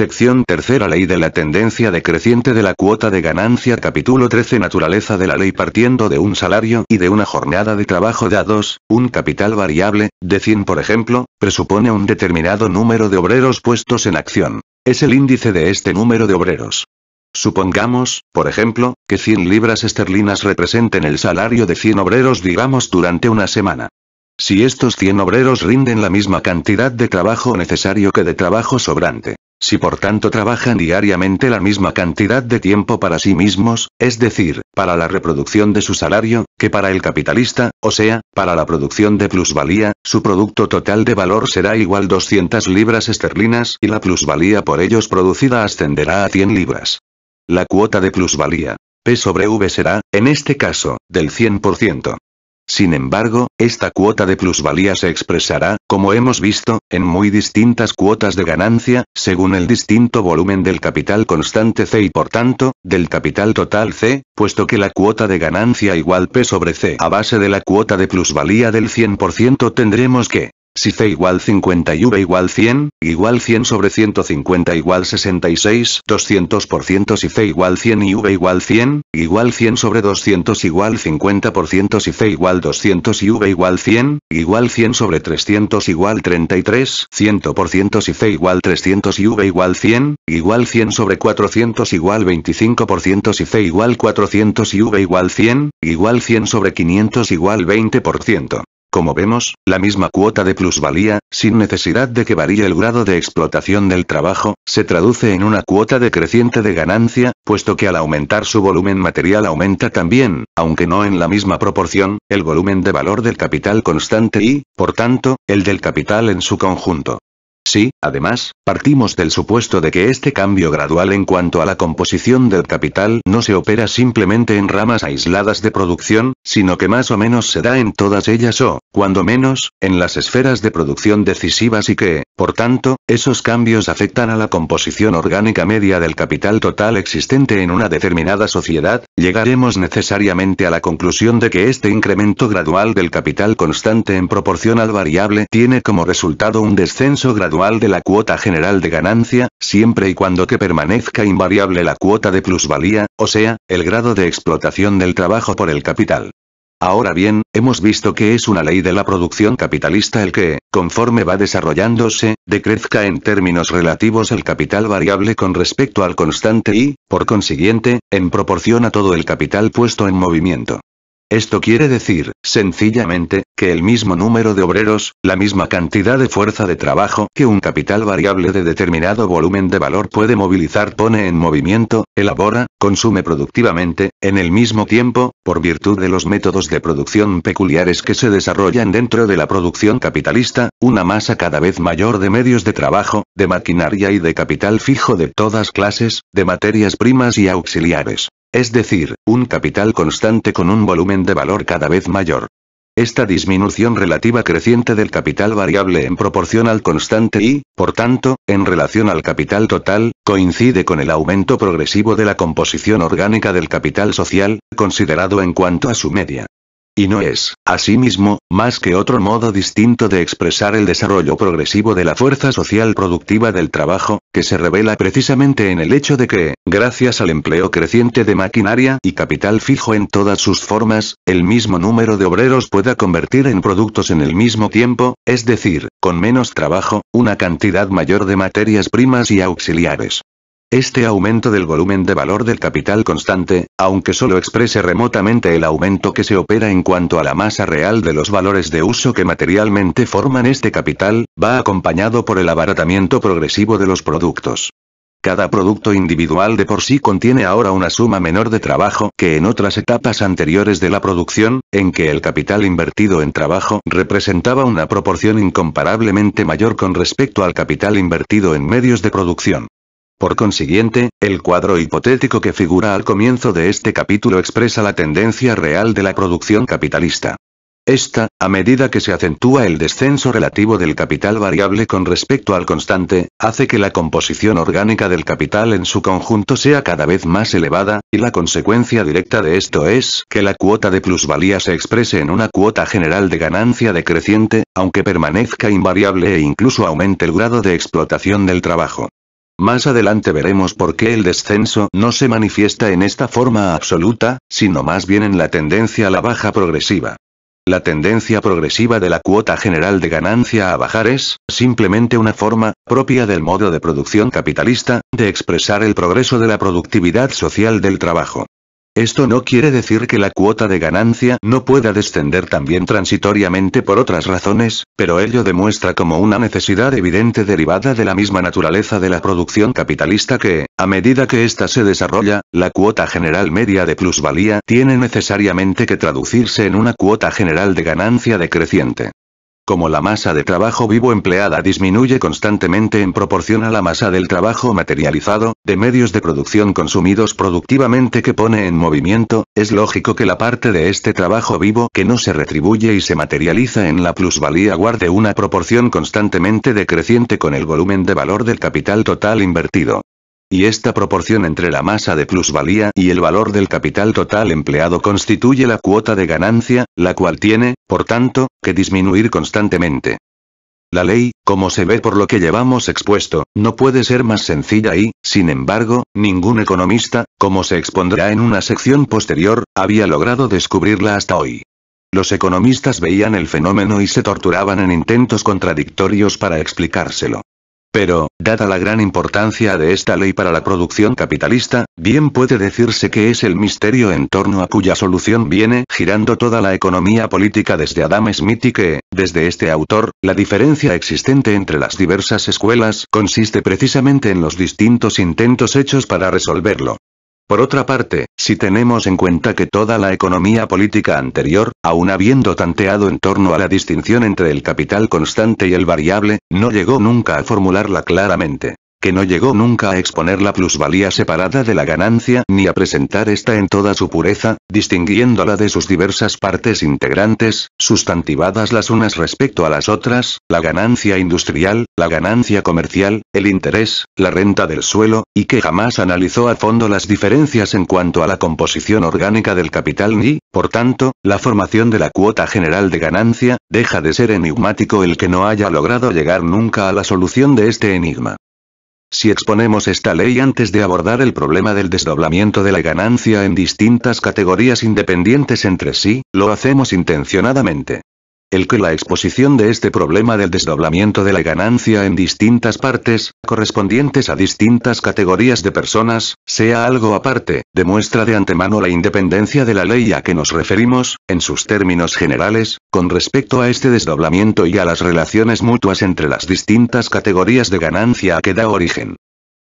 Sección tercera Ley de la tendencia decreciente de la cuota de ganancia Capítulo 13 Naturaleza de la ley partiendo de un salario y de una jornada de trabajo dados, un capital variable, de 100 por ejemplo, presupone un determinado número de obreros puestos en acción. Es el índice de este número de obreros. Supongamos, por ejemplo, que 100 libras esterlinas representen el salario de 100 obreros digamos durante una semana. Si estos 100 obreros rinden la misma cantidad de trabajo necesario que de trabajo sobrante, si por tanto trabajan diariamente la misma cantidad de tiempo para sí mismos, es decir, para la reproducción de su salario, que para el capitalista, o sea, para la producción de plusvalía, su producto total de valor será igual 200 libras esterlinas y la plusvalía por ellos producida ascenderá a 100 libras. La cuota de plusvalía, P sobre V será, en este caso, del 100%. Sin embargo, esta cuota de plusvalía se expresará, como hemos visto, en muy distintas cuotas de ganancia, según el distinto volumen del capital constante C y por tanto, del capital total C, puesto que la cuota de ganancia igual P sobre C a base de la cuota de plusvalía del 100% tendremos que si C igual 50 y V igual 100, igual 100 sobre 150 igual 66, 200% si C igual 100 y V igual 100, igual 100 sobre 200 igual 50% si C igual 200 y V igual 100, igual 100 sobre 300 igual 33, 100% si C igual 300 y V igual 100, igual 100 sobre 400 igual 25% si C igual 400 y V igual 100, igual 100 sobre 500 igual 20%. Como vemos, la misma cuota de plusvalía, sin necesidad de que varíe el grado de explotación del trabajo, se traduce en una cuota decreciente de ganancia, puesto que al aumentar su volumen material aumenta también, aunque no en la misma proporción, el volumen de valor del capital constante y, por tanto, el del capital en su conjunto. Si, además, partimos del supuesto de que este cambio gradual en cuanto a la composición del capital no se opera simplemente en ramas aisladas de producción, sino que más o menos se da en todas ellas o, cuando menos, en las esferas de producción decisivas y que, por tanto, esos cambios afectan a la composición orgánica media del capital total existente en una determinada sociedad, llegaremos necesariamente a la conclusión de que este incremento gradual del capital constante en proporción al variable tiene como resultado un descenso gradual de la cuota general de ganancia, siempre y cuando que permanezca invariable la cuota de plusvalía, o sea, el grado de explotación del trabajo por el capital. Ahora bien, hemos visto que es una ley de la producción capitalista el que, conforme va desarrollándose, decrezca en términos relativos el capital variable con respecto al constante y, por consiguiente, en proporción a todo el capital puesto en movimiento. Esto quiere decir, sencillamente, que el mismo número de obreros, la misma cantidad de fuerza de trabajo que un capital variable de determinado volumen de valor puede movilizar pone en movimiento, elabora, consume productivamente, en el mismo tiempo, por virtud de los métodos de producción peculiares que se desarrollan dentro de la producción capitalista, una masa cada vez mayor de medios de trabajo, de maquinaria y de capital fijo de todas clases, de materias primas y auxiliares. Es decir, un capital constante con un volumen de valor cada vez mayor. Esta disminución relativa creciente del capital variable en proporción al constante y, por tanto, en relación al capital total, coincide con el aumento progresivo de la composición orgánica del capital social, considerado en cuanto a su media. Y no es, asimismo, más que otro modo distinto de expresar el desarrollo progresivo de la fuerza social productiva del trabajo, que se revela precisamente en el hecho de que, gracias al empleo creciente de maquinaria y capital fijo en todas sus formas, el mismo número de obreros pueda convertir en productos en el mismo tiempo, es decir, con menos trabajo, una cantidad mayor de materias primas y auxiliares. Este aumento del volumen de valor del capital constante, aunque solo exprese remotamente el aumento que se opera en cuanto a la masa real de los valores de uso que materialmente forman este capital, va acompañado por el abaratamiento progresivo de los productos. Cada producto individual de por sí contiene ahora una suma menor de trabajo que en otras etapas anteriores de la producción, en que el capital invertido en trabajo representaba una proporción incomparablemente mayor con respecto al capital invertido en medios de producción. Por consiguiente, el cuadro hipotético que figura al comienzo de este capítulo expresa la tendencia real de la producción capitalista. Esta, a medida que se acentúa el descenso relativo del capital variable con respecto al constante, hace que la composición orgánica del capital en su conjunto sea cada vez más elevada, y la consecuencia directa de esto es que la cuota de plusvalía se exprese en una cuota general de ganancia decreciente, aunque permanezca invariable e incluso aumente el grado de explotación del trabajo. Más adelante veremos por qué el descenso no se manifiesta en esta forma absoluta, sino más bien en la tendencia a la baja progresiva. La tendencia progresiva de la cuota general de ganancia a bajar es, simplemente una forma, propia del modo de producción capitalista, de expresar el progreso de la productividad social del trabajo. Esto no quiere decir que la cuota de ganancia no pueda descender también transitoriamente por otras razones, pero ello demuestra como una necesidad evidente derivada de la misma naturaleza de la producción capitalista que, a medida que ésta se desarrolla, la cuota general media de plusvalía tiene necesariamente que traducirse en una cuota general de ganancia decreciente. Como la masa de trabajo vivo empleada disminuye constantemente en proporción a la masa del trabajo materializado, de medios de producción consumidos productivamente que pone en movimiento, es lógico que la parte de este trabajo vivo que no se retribuye y se materializa en la plusvalía guarde una proporción constantemente decreciente con el volumen de valor del capital total invertido y esta proporción entre la masa de plusvalía y el valor del capital total empleado constituye la cuota de ganancia, la cual tiene, por tanto, que disminuir constantemente. La ley, como se ve por lo que llevamos expuesto, no puede ser más sencilla y, sin embargo, ningún economista, como se expondrá en una sección posterior, había logrado descubrirla hasta hoy. Los economistas veían el fenómeno y se torturaban en intentos contradictorios para explicárselo. Pero, dada la gran importancia de esta ley para la producción capitalista, bien puede decirse que es el misterio en torno a cuya solución viene girando toda la economía política desde Adam Smith y que, desde este autor, la diferencia existente entre las diversas escuelas consiste precisamente en los distintos intentos hechos para resolverlo. Por otra parte, si tenemos en cuenta que toda la economía política anterior, aun habiendo tanteado en torno a la distinción entre el capital constante y el variable, no llegó nunca a formularla claramente que no llegó nunca a exponer la plusvalía separada de la ganancia ni a presentar esta en toda su pureza, distinguiéndola de sus diversas partes integrantes, sustantivadas las unas respecto a las otras, la ganancia industrial, la ganancia comercial, el interés, la renta del suelo, y que jamás analizó a fondo las diferencias en cuanto a la composición orgánica del capital ni, por tanto, la formación de la cuota general de ganancia, deja de ser enigmático el que no haya logrado llegar nunca a la solución de este enigma. Si exponemos esta ley antes de abordar el problema del desdoblamiento de la ganancia en distintas categorías independientes entre sí, lo hacemos intencionadamente el que la exposición de este problema del desdoblamiento de la ganancia en distintas partes, correspondientes a distintas categorías de personas, sea algo aparte, demuestra de antemano la independencia de la ley a que nos referimos, en sus términos generales, con respecto a este desdoblamiento y a las relaciones mutuas entre las distintas categorías de ganancia a que da origen.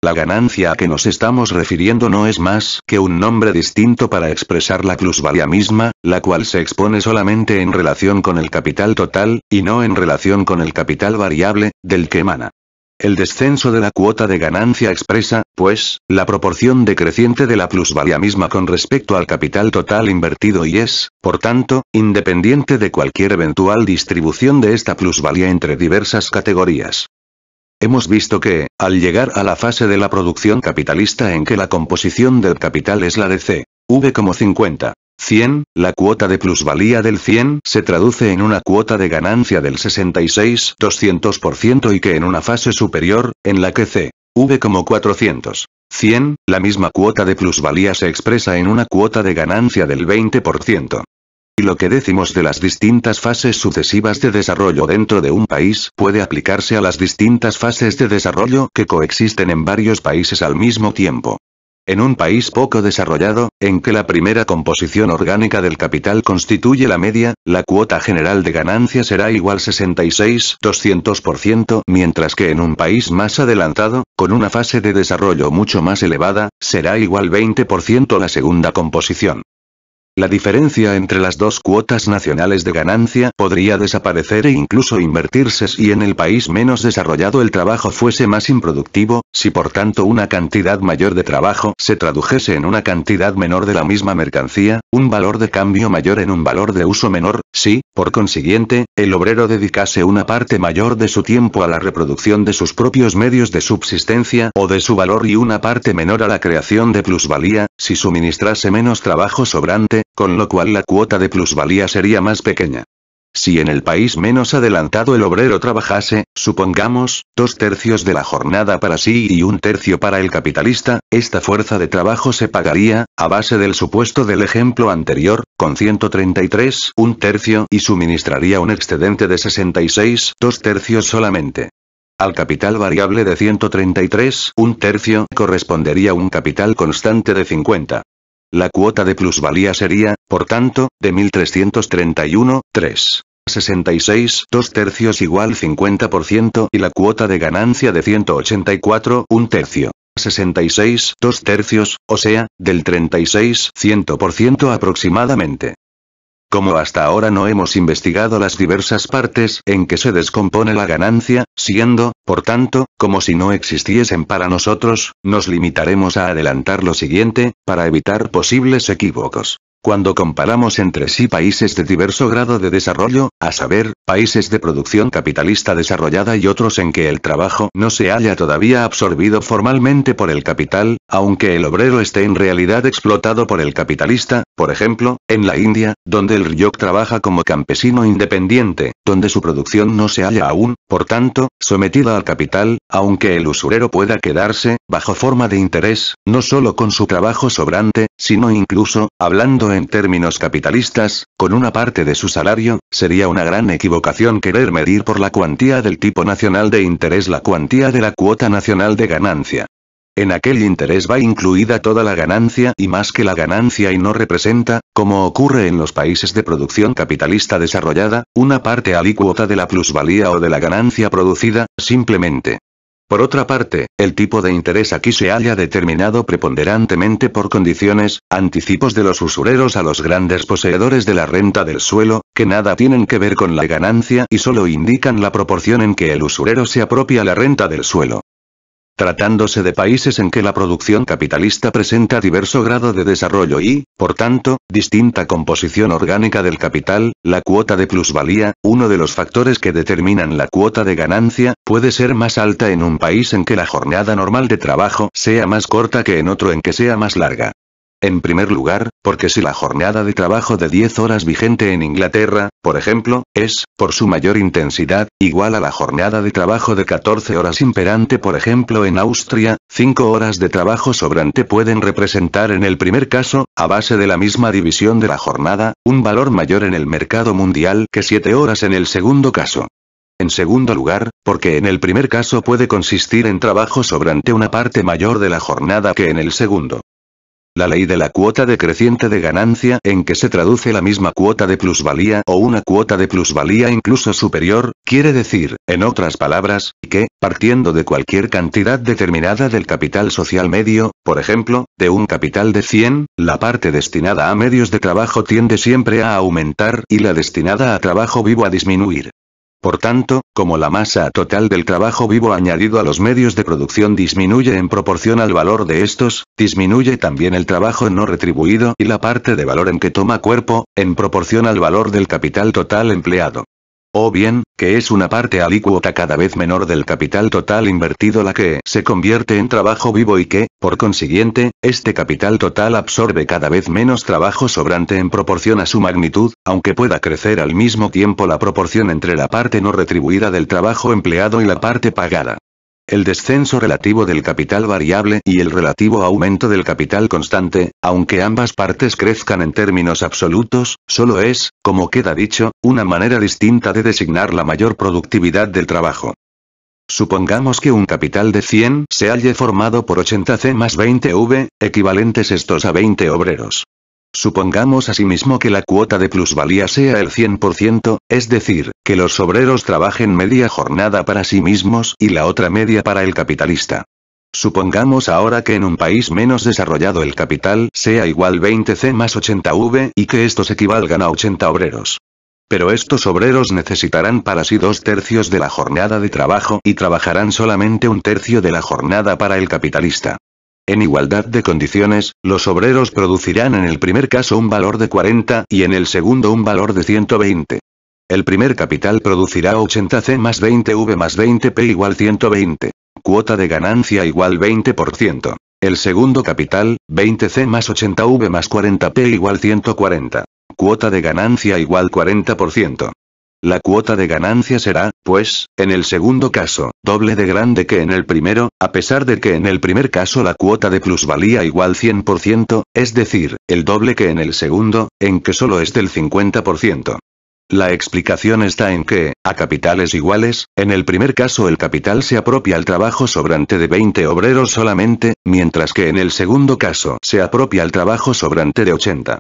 La ganancia a que nos estamos refiriendo no es más que un nombre distinto para expresar la plusvalía misma, la cual se expone solamente en relación con el capital total, y no en relación con el capital variable, del que emana. El descenso de la cuota de ganancia expresa, pues, la proporción decreciente de la plusvalía misma con respecto al capital total invertido y es, por tanto, independiente de cualquier eventual distribución de esta plusvalía entre diversas categorías. Hemos visto que, al llegar a la fase de la producción capitalista en que la composición del capital es la de C, V como 50, 100, la cuota de plusvalía del 100 se traduce en una cuota de ganancia del 66-200% y que en una fase superior, en la que C, V como 400, 100, la misma cuota de plusvalía se expresa en una cuota de ganancia del 20% y lo que decimos de las distintas fases sucesivas de desarrollo dentro de un país puede aplicarse a las distintas fases de desarrollo que coexisten en varios países al mismo tiempo. En un país poco desarrollado, en que la primera composición orgánica del capital constituye la media, la cuota general de ganancia será igual 66-200%, mientras que en un país más adelantado, con una fase de desarrollo mucho más elevada, será igual 20% la segunda composición. La diferencia entre las dos cuotas nacionales de ganancia podría desaparecer e incluso invertirse si en el país menos desarrollado el trabajo fuese más improductivo, si por tanto una cantidad mayor de trabajo se tradujese en una cantidad menor de la misma mercancía, un valor de cambio mayor en un valor de uso menor, si, por consiguiente, el obrero dedicase una parte mayor de su tiempo a la reproducción de sus propios medios de subsistencia o de su valor y una parte menor a la creación de plusvalía, si suministrase menos trabajo sobrante, con lo cual la cuota de plusvalía sería más pequeña. Si en el país menos adelantado el obrero trabajase, supongamos, dos tercios de la jornada para sí y un tercio para el capitalista, esta fuerza de trabajo se pagaría, a base del supuesto del ejemplo anterior, con 133, un tercio y suministraría un excedente de 66, dos tercios solamente. Al capital variable de 133, un tercio correspondería un capital constante de 50. La cuota de plusvalía sería, por tanto, de 1.331, 3. 2 tercios igual 50% y la cuota de ganancia de 184, 1 tercio. 66, 2 tercios, o sea, del 36, 100% aproximadamente. Como hasta ahora no hemos investigado las diversas partes en que se descompone la ganancia, siendo, por tanto, como si no existiesen para nosotros, nos limitaremos a adelantar lo siguiente, para evitar posibles equívocos. Cuando comparamos entre sí países de diverso grado de desarrollo, a saber, países de producción capitalista desarrollada y otros en que el trabajo no se haya todavía absorbido formalmente por el capital, aunque el obrero esté en realidad explotado por el capitalista, por ejemplo, en la India, donde el Ryok trabaja como campesino independiente, donde su producción no se halla aún, por tanto, sometida al capital, aunque el usurero pueda quedarse, bajo forma de interés, no solo con su trabajo sobrante, sino incluso, hablando en términos capitalistas, con una parte de su salario, sería una gran equivocación querer medir por la cuantía del tipo nacional de interés la cuantía de la cuota nacional de ganancia. En aquel interés va incluida toda la ganancia y más que la ganancia y no representa, como ocurre en los países de producción capitalista desarrollada, una parte alícuota de la plusvalía o de la ganancia producida, simplemente. Por otra parte, el tipo de interés aquí se halla determinado preponderantemente por condiciones, anticipos de los usureros a los grandes poseedores de la renta del suelo, que nada tienen que ver con la ganancia y solo indican la proporción en que el usurero se apropia la renta del suelo tratándose de países en que la producción capitalista presenta diverso grado de desarrollo y, por tanto, distinta composición orgánica del capital, la cuota de plusvalía, uno de los factores que determinan la cuota de ganancia, puede ser más alta en un país en que la jornada normal de trabajo sea más corta que en otro en que sea más larga. En primer lugar, porque si la jornada de trabajo de 10 horas vigente en Inglaterra, por ejemplo, es, por su mayor intensidad, igual a la jornada de trabajo de 14 horas imperante por ejemplo en Austria, 5 horas de trabajo sobrante pueden representar en el primer caso, a base de la misma división de la jornada, un valor mayor en el mercado mundial que 7 horas en el segundo caso. En segundo lugar, porque en el primer caso puede consistir en trabajo sobrante una parte mayor de la jornada que en el segundo. La ley de la cuota decreciente de ganancia en que se traduce la misma cuota de plusvalía o una cuota de plusvalía incluso superior, quiere decir, en otras palabras, que, partiendo de cualquier cantidad determinada del capital social medio, por ejemplo, de un capital de 100, la parte destinada a medios de trabajo tiende siempre a aumentar y la destinada a trabajo vivo a disminuir. Por tanto, como la masa total del trabajo vivo añadido a los medios de producción disminuye en proporción al valor de estos, disminuye también el trabajo no retribuido y la parte de valor en que toma cuerpo, en proporción al valor del capital total empleado o oh, bien, que es una parte alícuota cada vez menor del capital total invertido la que se convierte en trabajo vivo y que, por consiguiente, este capital total absorbe cada vez menos trabajo sobrante en proporción a su magnitud, aunque pueda crecer al mismo tiempo la proporción entre la parte no retribuida del trabajo empleado y la parte pagada. El descenso relativo del capital variable y el relativo aumento del capital constante, aunque ambas partes crezcan en términos absolutos, solo es, como queda dicho, una manera distinta de designar la mayor productividad del trabajo. Supongamos que un capital de 100 se halle formado por 80C más 20V, equivalentes estos a 20 obreros. Supongamos asimismo que la cuota de plusvalía sea el 100%, es decir, que los obreros trabajen media jornada para sí mismos y la otra media para el capitalista. Supongamos ahora que en un país menos desarrollado el capital sea igual 20C más 80V y que estos equivalgan a 80 obreros. Pero estos obreros necesitarán para sí dos tercios de la jornada de trabajo y trabajarán solamente un tercio de la jornada para el capitalista. En igualdad de condiciones, los obreros producirán en el primer caso un valor de 40 y en el segundo un valor de 120. El primer capital producirá 80C más 20V más 20P igual 120. Cuota de ganancia igual 20%. El segundo capital, 20C más 80V más 40P igual 140. Cuota de ganancia igual 40%. La cuota de ganancia será, pues, en el segundo caso, doble de grande que en el primero, a pesar de que en el primer caso la cuota de plusvalía igual 100%, es decir, el doble que en el segundo, en que solo es del 50%. La explicación está en que, a capitales iguales, en el primer caso el capital se apropia al trabajo sobrante de 20 obreros solamente, mientras que en el segundo caso se apropia al trabajo sobrante de 80.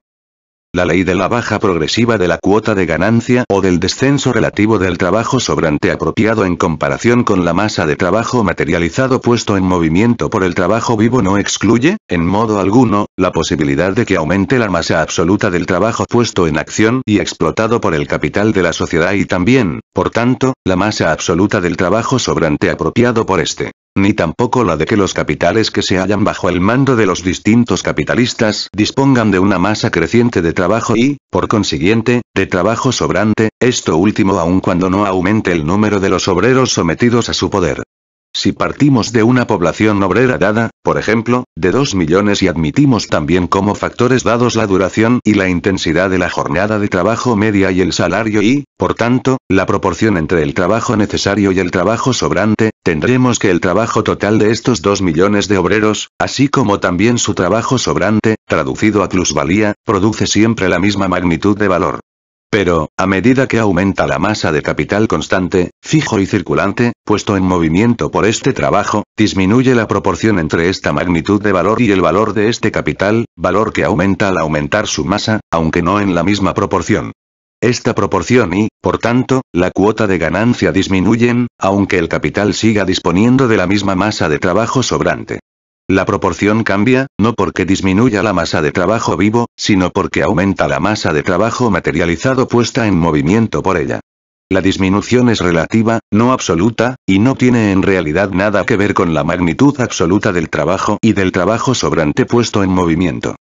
La ley de la baja progresiva de la cuota de ganancia o del descenso relativo del trabajo sobrante apropiado en comparación con la masa de trabajo materializado puesto en movimiento por el trabajo vivo no excluye, en modo alguno, la posibilidad de que aumente la masa absoluta del trabajo puesto en acción y explotado por el capital de la sociedad y también, por tanto, la masa absoluta del trabajo sobrante apropiado por este ni tampoco la de que los capitales que se hallan bajo el mando de los distintos capitalistas dispongan de una masa creciente de trabajo y, por consiguiente, de trabajo sobrante, esto último aun cuando no aumente el número de los obreros sometidos a su poder. Si partimos de una población obrera dada, por ejemplo, de 2 millones y admitimos también como factores dados la duración y la intensidad de la jornada de trabajo media y el salario y, por tanto, la proporción entre el trabajo necesario y el trabajo sobrante, tendremos que el trabajo total de estos 2 millones de obreros, así como también su trabajo sobrante, traducido a plusvalía, produce siempre la misma magnitud de valor. Pero, a medida que aumenta la masa de capital constante, fijo y circulante, puesto en movimiento por este trabajo, disminuye la proporción entre esta magnitud de valor y el valor de este capital, valor que aumenta al aumentar su masa, aunque no en la misma proporción. Esta proporción y, por tanto, la cuota de ganancia disminuyen, aunque el capital siga disponiendo de la misma masa de trabajo sobrante. La proporción cambia, no porque disminuya la masa de trabajo vivo, sino porque aumenta la masa de trabajo materializado puesta en movimiento por ella. La disminución es relativa, no absoluta, y no tiene en realidad nada que ver con la magnitud absoluta del trabajo y del trabajo sobrante puesto en movimiento.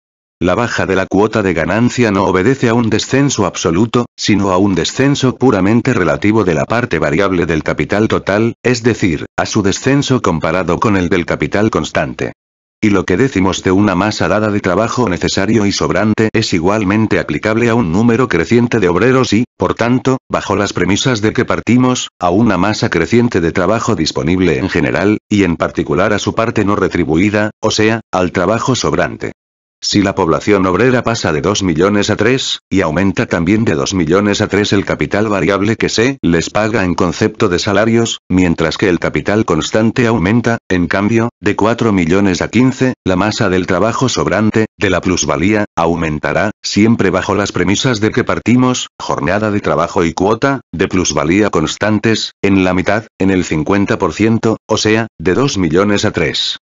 La baja de la cuota de ganancia no obedece a un descenso absoluto, sino a un descenso puramente relativo de la parte variable del capital total, es decir, a su descenso comparado con el del capital constante. Y lo que decimos de una masa dada de trabajo necesario y sobrante es igualmente aplicable a un número creciente de obreros y, por tanto, bajo las premisas de que partimos, a una masa creciente de trabajo disponible en general, y en particular a su parte no retribuida, o sea, al trabajo sobrante. Si la población obrera pasa de 2 millones a 3, y aumenta también de 2 millones a 3 el capital variable que se les paga en concepto de salarios, mientras que el capital constante aumenta, en cambio, de 4 millones a 15, la masa del trabajo sobrante, de la plusvalía, aumentará, siempre bajo las premisas de que partimos, jornada de trabajo y cuota, de plusvalía constantes, en la mitad, en el 50%, o sea, de 2 millones a 3.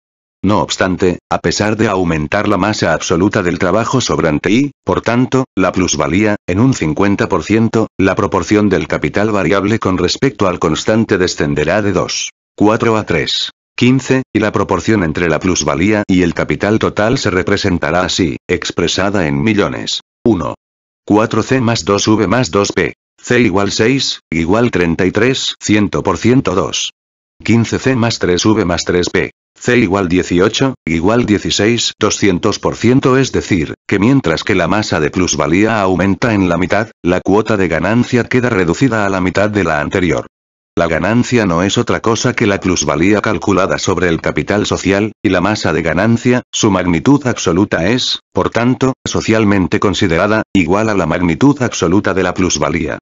No obstante, a pesar de aumentar la masa absoluta del trabajo sobrante y, por tanto, la plusvalía, en un 50%, la proporción del capital variable con respecto al constante descenderá de 2. 4 a 3. 15, y la proporción entre la plusvalía y el capital total se representará así, expresada en millones. 1. 4C más 2V más 2P. C igual 6, igual 33, 100% 2. 15C más 3V más 3P. C igual 18, igual 16, 200% es decir, que mientras que la masa de plusvalía aumenta en la mitad, la cuota de ganancia queda reducida a la mitad de la anterior. La ganancia no es otra cosa que la plusvalía calculada sobre el capital social, y la masa de ganancia, su magnitud absoluta es, por tanto, socialmente considerada, igual a la magnitud absoluta de la plusvalía.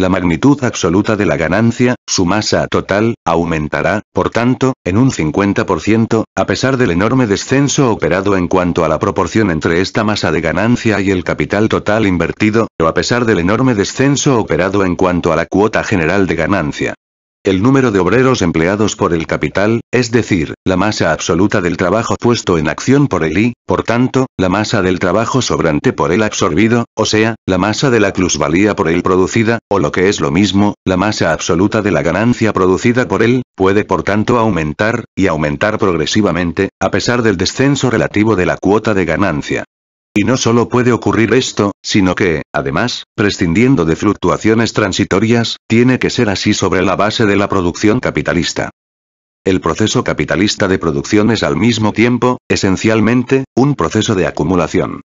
La magnitud absoluta de la ganancia, su masa total, aumentará, por tanto, en un 50%, a pesar del enorme descenso operado en cuanto a la proporción entre esta masa de ganancia y el capital total invertido, o a pesar del enorme descenso operado en cuanto a la cuota general de ganancia. El número de obreros empleados por el capital, es decir, la masa absoluta del trabajo puesto en acción por él y, por tanto, la masa del trabajo sobrante por él absorbido, o sea, la masa de la plusvalía por él producida, o lo que es lo mismo, la masa absoluta de la ganancia producida por él, puede por tanto aumentar, y aumentar progresivamente, a pesar del descenso relativo de la cuota de ganancia. Y no solo puede ocurrir esto, sino que, además, prescindiendo de fluctuaciones transitorias, tiene que ser así sobre la base de la producción capitalista. El proceso capitalista de producción es al mismo tiempo, esencialmente, un proceso de acumulación.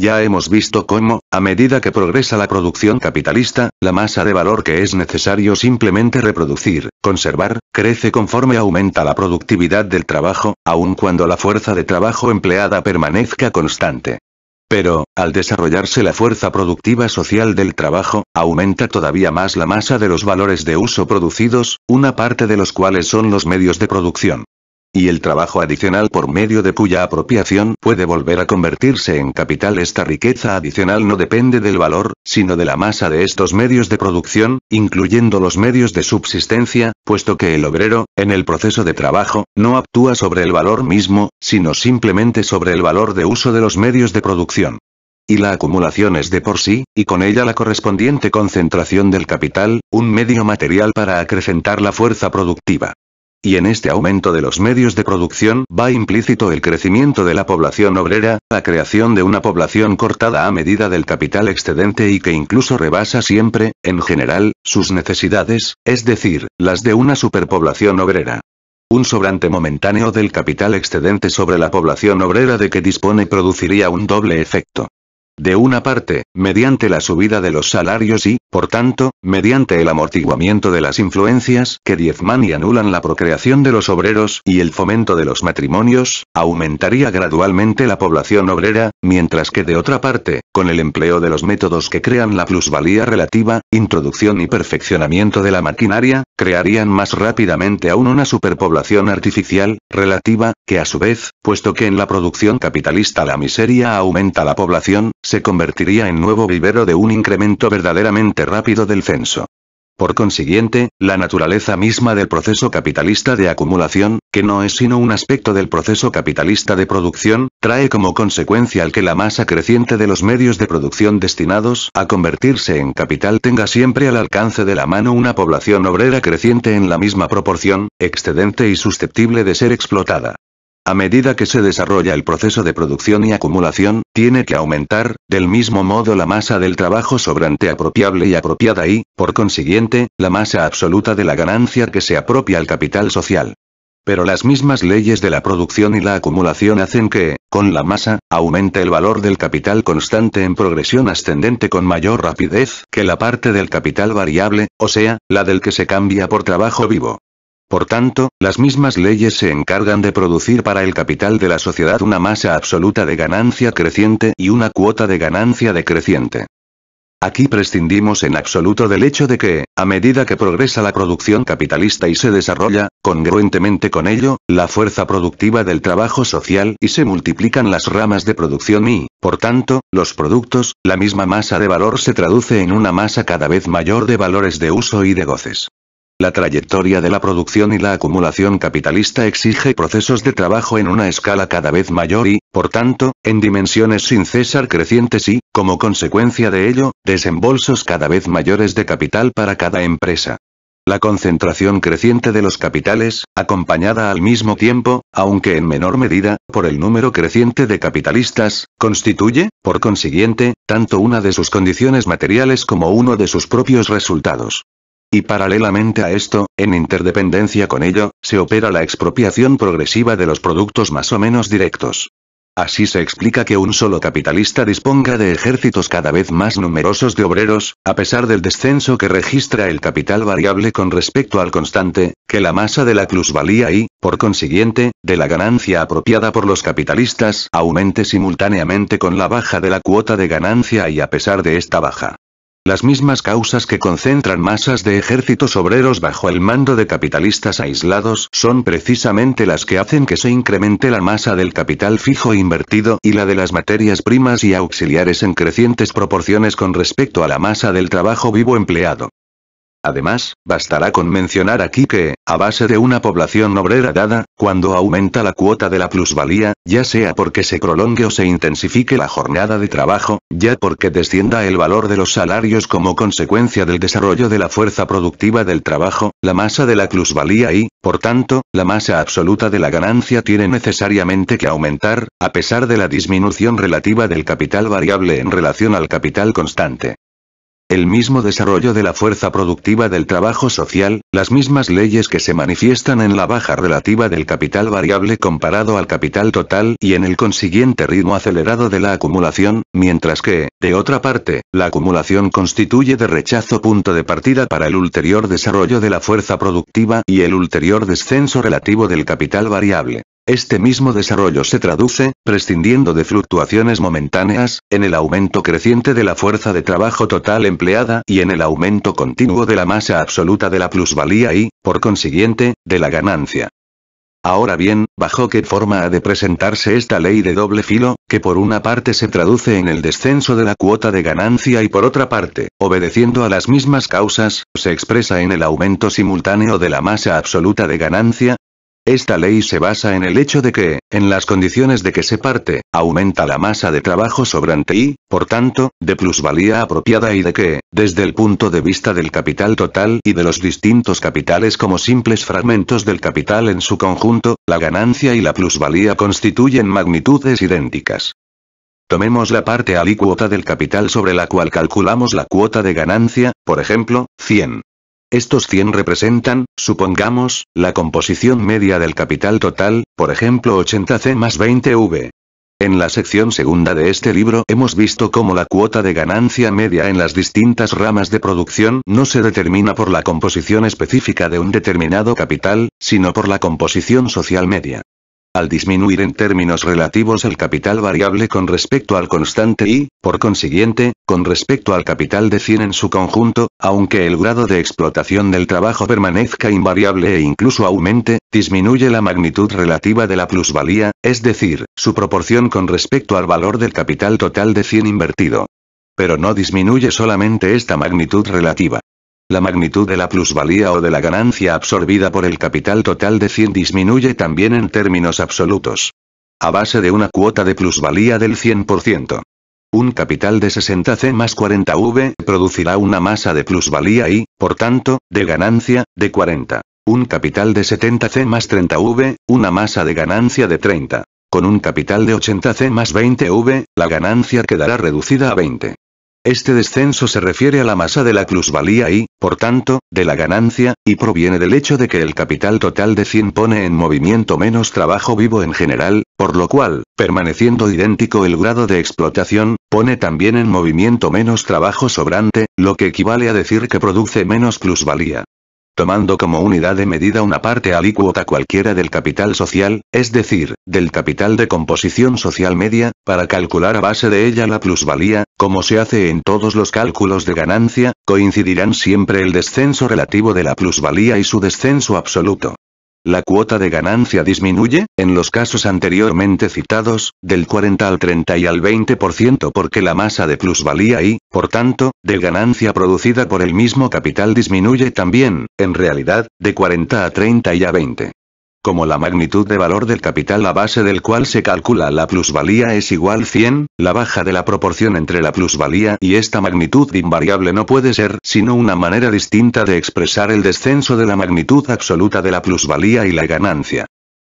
Ya hemos visto cómo, a medida que progresa la producción capitalista, la masa de valor que es necesario simplemente reproducir, conservar, crece conforme aumenta la productividad del trabajo, aun cuando la fuerza de trabajo empleada permanezca constante. Pero, al desarrollarse la fuerza productiva social del trabajo, aumenta todavía más la masa de los valores de uso producidos, una parte de los cuales son los medios de producción y el trabajo adicional por medio de cuya apropiación puede volver a convertirse en capital. Esta riqueza adicional no depende del valor, sino de la masa de estos medios de producción, incluyendo los medios de subsistencia, puesto que el obrero, en el proceso de trabajo, no actúa sobre el valor mismo, sino simplemente sobre el valor de uso de los medios de producción. Y la acumulación es de por sí, y con ella la correspondiente concentración del capital, un medio material para acrecentar la fuerza productiva. Y en este aumento de los medios de producción va implícito el crecimiento de la población obrera, la creación de una población cortada a medida del capital excedente y que incluso rebasa siempre, en general, sus necesidades, es decir, las de una superpoblación obrera. Un sobrante momentáneo del capital excedente sobre la población obrera de que dispone produciría un doble efecto. De una parte, mediante la subida de los salarios y, por tanto, mediante el amortiguamiento de las influencias que diezman y anulan la procreación de los obreros y el fomento de los matrimonios, aumentaría gradualmente la población obrera, mientras que de otra parte, con el empleo de los métodos que crean la plusvalía relativa, introducción y perfeccionamiento de la maquinaria, crearían más rápidamente aún una superpoblación artificial, relativa, que a su vez, puesto que en la producción capitalista la miseria aumenta la población, se convertiría en nuevo vivero de un incremento verdaderamente rápido del censo. Por consiguiente, la naturaleza misma del proceso capitalista de acumulación, que no es sino un aspecto del proceso capitalista de producción, trae como consecuencia el que la masa creciente de los medios de producción destinados a convertirse en capital tenga siempre al alcance de la mano una población obrera creciente en la misma proporción, excedente y susceptible de ser explotada. A medida que se desarrolla el proceso de producción y acumulación, tiene que aumentar, del mismo modo la masa del trabajo sobrante apropiable y apropiada y, por consiguiente, la masa absoluta de la ganancia que se apropia al capital social. Pero las mismas leyes de la producción y la acumulación hacen que, con la masa, aumente el valor del capital constante en progresión ascendente con mayor rapidez que la parte del capital variable, o sea, la del que se cambia por trabajo vivo. Por tanto, las mismas leyes se encargan de producir para el capital de la sociedad una masa absoluta de ganancia creciente y una cuota de ganancia decreciente. Aquí prescindimos en absoluto del hecho de que, a medida que progresa la producción capitalista y se desarrolla, congruentemente con ello, la fuerza productiva del trabajo social y se multiplican las ramas de producción y, por tanto, los productos, la misma masa de valor se traduce en una masa cada vez mayor de valores de uso y de goces. La trayectoria de la producción y la acumulación capitalista exige procesos de trabajo en una escala cada vez mayor y, por tanto, en dimensiones sin cesar crecientes y, como consecuencia de ello, desembolsos cada vez mayores de capital para cada empresa. La concentración creciente de los capitales, acompañada al mismo tiempo, aunque en menor medida, por el número creciente de capitalistas, constituye, por consiguiente, tanto una de sus condiciones materiales como uno de sus propios resultados. Y paralelamente a esto, en interdependencia con ello, se opera la expropiación progresiva de los productos más o menos directos. Así se explica que un solo capitalista disponga de ejércitos cada vez más numerosos de obreros, a pesar del descenso que registra el capital variable con respecto al constante, que la masa de la plusvalía y, por consiguiente, de la ganancia apropiada por los capitalistas aumente simultáneamente con la baja de la cuota de ganancia y a pesar de esta baja. Las mismas causas que concentran masas de ejércitos obreros bajo el mando de capitalistas aislados son precisamente las que hacen que se incremente la masa del capital fijo invertido y la de las materias primas y auxiliares en crecientes proporciones con respecto a la masa del trabajo vivo empleado. Además, bastará con mencionar aquí que, a base de una población obrera dada, cuando aumenta la cuota de la plusvalía, ya sea porque se prolongue o se intensifique la jornada de trabajo, ya porque descienda el valor de los salarios como consecuencia del desarrollo de la fuerza productiva del trabajo, la masa de la plusvalía y, por tanto, la masa absoluta de la ganancia tiene necesariamente que aumentar, a pesar de la disminución relativa del capital variable en relación al capital constante el mismo desarrollo de la fuerza productiva del trabajo social, las mismas leyes que se manifiestan en la baja relativa del capital variable comparado al capital total y en el consiguiente ritmo acelerado de la acumulación, mientras que, de otra parte, la acumulación constituye de rechazo punto de partida para el ulterior desarrollo de la fuerza productiva y el ulterior descenso relativo del capital variable. Este mismo desarrollo se traduce, prescindiendo de fluctuaciones momentáneas, en el aumento creciente de la fuerza de trabajo total empleada y en el aumento continuo de la masa absoluta de la plusvalía y, por consiguiente, de la ganancia. Ahora bien, ¿bajo qué forma ha de presentarse esta ley de doble filo, que por una parte se traduce en el descenso de la cuota de ganancia y por otra parte, obedeciendo a las mismas causas, se expresa en el aumento simultáneo de la masa absoluta de ganancia? Esta ley se basa en el hecho de que, en las condiciones de que se parte, aumenta la masa de trabajo sobrante y, por tanto, de plusvalía apropiada y de que, desde el punto de vista del capital total y de los distintos capitales como simples fragmentos del capital en su conjunto, la ganancia y la plusvalía constituyen magnitudes idénticas. Tomemos la parte alícuota del capital sobre la cual calculamos la cuota de ganancia, por ejemplo, 100. Estos 100 representan, supongamos, la composición media del capital total, por ejemplo 80C más 20V. En la sección segunda de este libro hemos visto cómo la cuota de ganancia media en las distintas ramas de producción no se determina por la composición específica de un determinado capital, sino por la composición social media. Al disminuir en términos relativos el capital variable con respecto al constante y, por consiguiente, con respecto al capital de 100 en su conjunto, aunque el grado de explotación del trabajo permanezca invariable e incluso aumente, disminuye la magnitud relativa de la plusvalía, es decir, su proporción con respecto al valor del capital total de 100 invertido. Pero no disminuye solamente esta magnitud relativa. La magnitud de la plusvalía o de la ganancia absorbida por el capital total de 100 disminuye también en términos absolutos. A base de una cuota de plusvalía del 100%. Un capital de 60C más 40V producirá una masa de plusvalía y, por tanto, de ganancia, de 40. Un capital de 70C más 30V, una masa de ganancia de 30. Con un capital de 80C más 20V, la ganancia quedará reducida a 20. Este descenso se refiere a la masa de la plusvalía y, por tanto, de la ganancia, y proviene del hecho de que el capital total de 100 pone en movimiento menos trabajo vivo en general, por lo cual, permaneciendo idéntico el grado de explotación, pone también en movimiento menos trabajo sobrante, lo que equivale a decir que produce menos plusvalía tomando como unidad de medida una parte alícuota cualquiera del capital social, es decir, del capital de composición social media, para calcular a base de ella la plusvalía, como se hace en todos los cálculos de ganancia, coincidirán siempre el descenso relativo de la plusvalía y su descenso absoluto. La cuota de ganancia disminuye, en los casos anteriormente citados, del 40 al 30 y al 20% porque la masa de plusvalía y, por tanto, de ganancia producida por el mismo capital disminuye también, en realidad, de 40 a 30 y a 20. Como la magnitud de valor del capital a base del cual se calcula la plusvalía es igual 100, la baja de la proporción entre la plusvalía y esta magnitud invariable no puede ser sino una manera distinta de expresar el descenso de la magnitud absoluta de la plusvalía y la ganancia.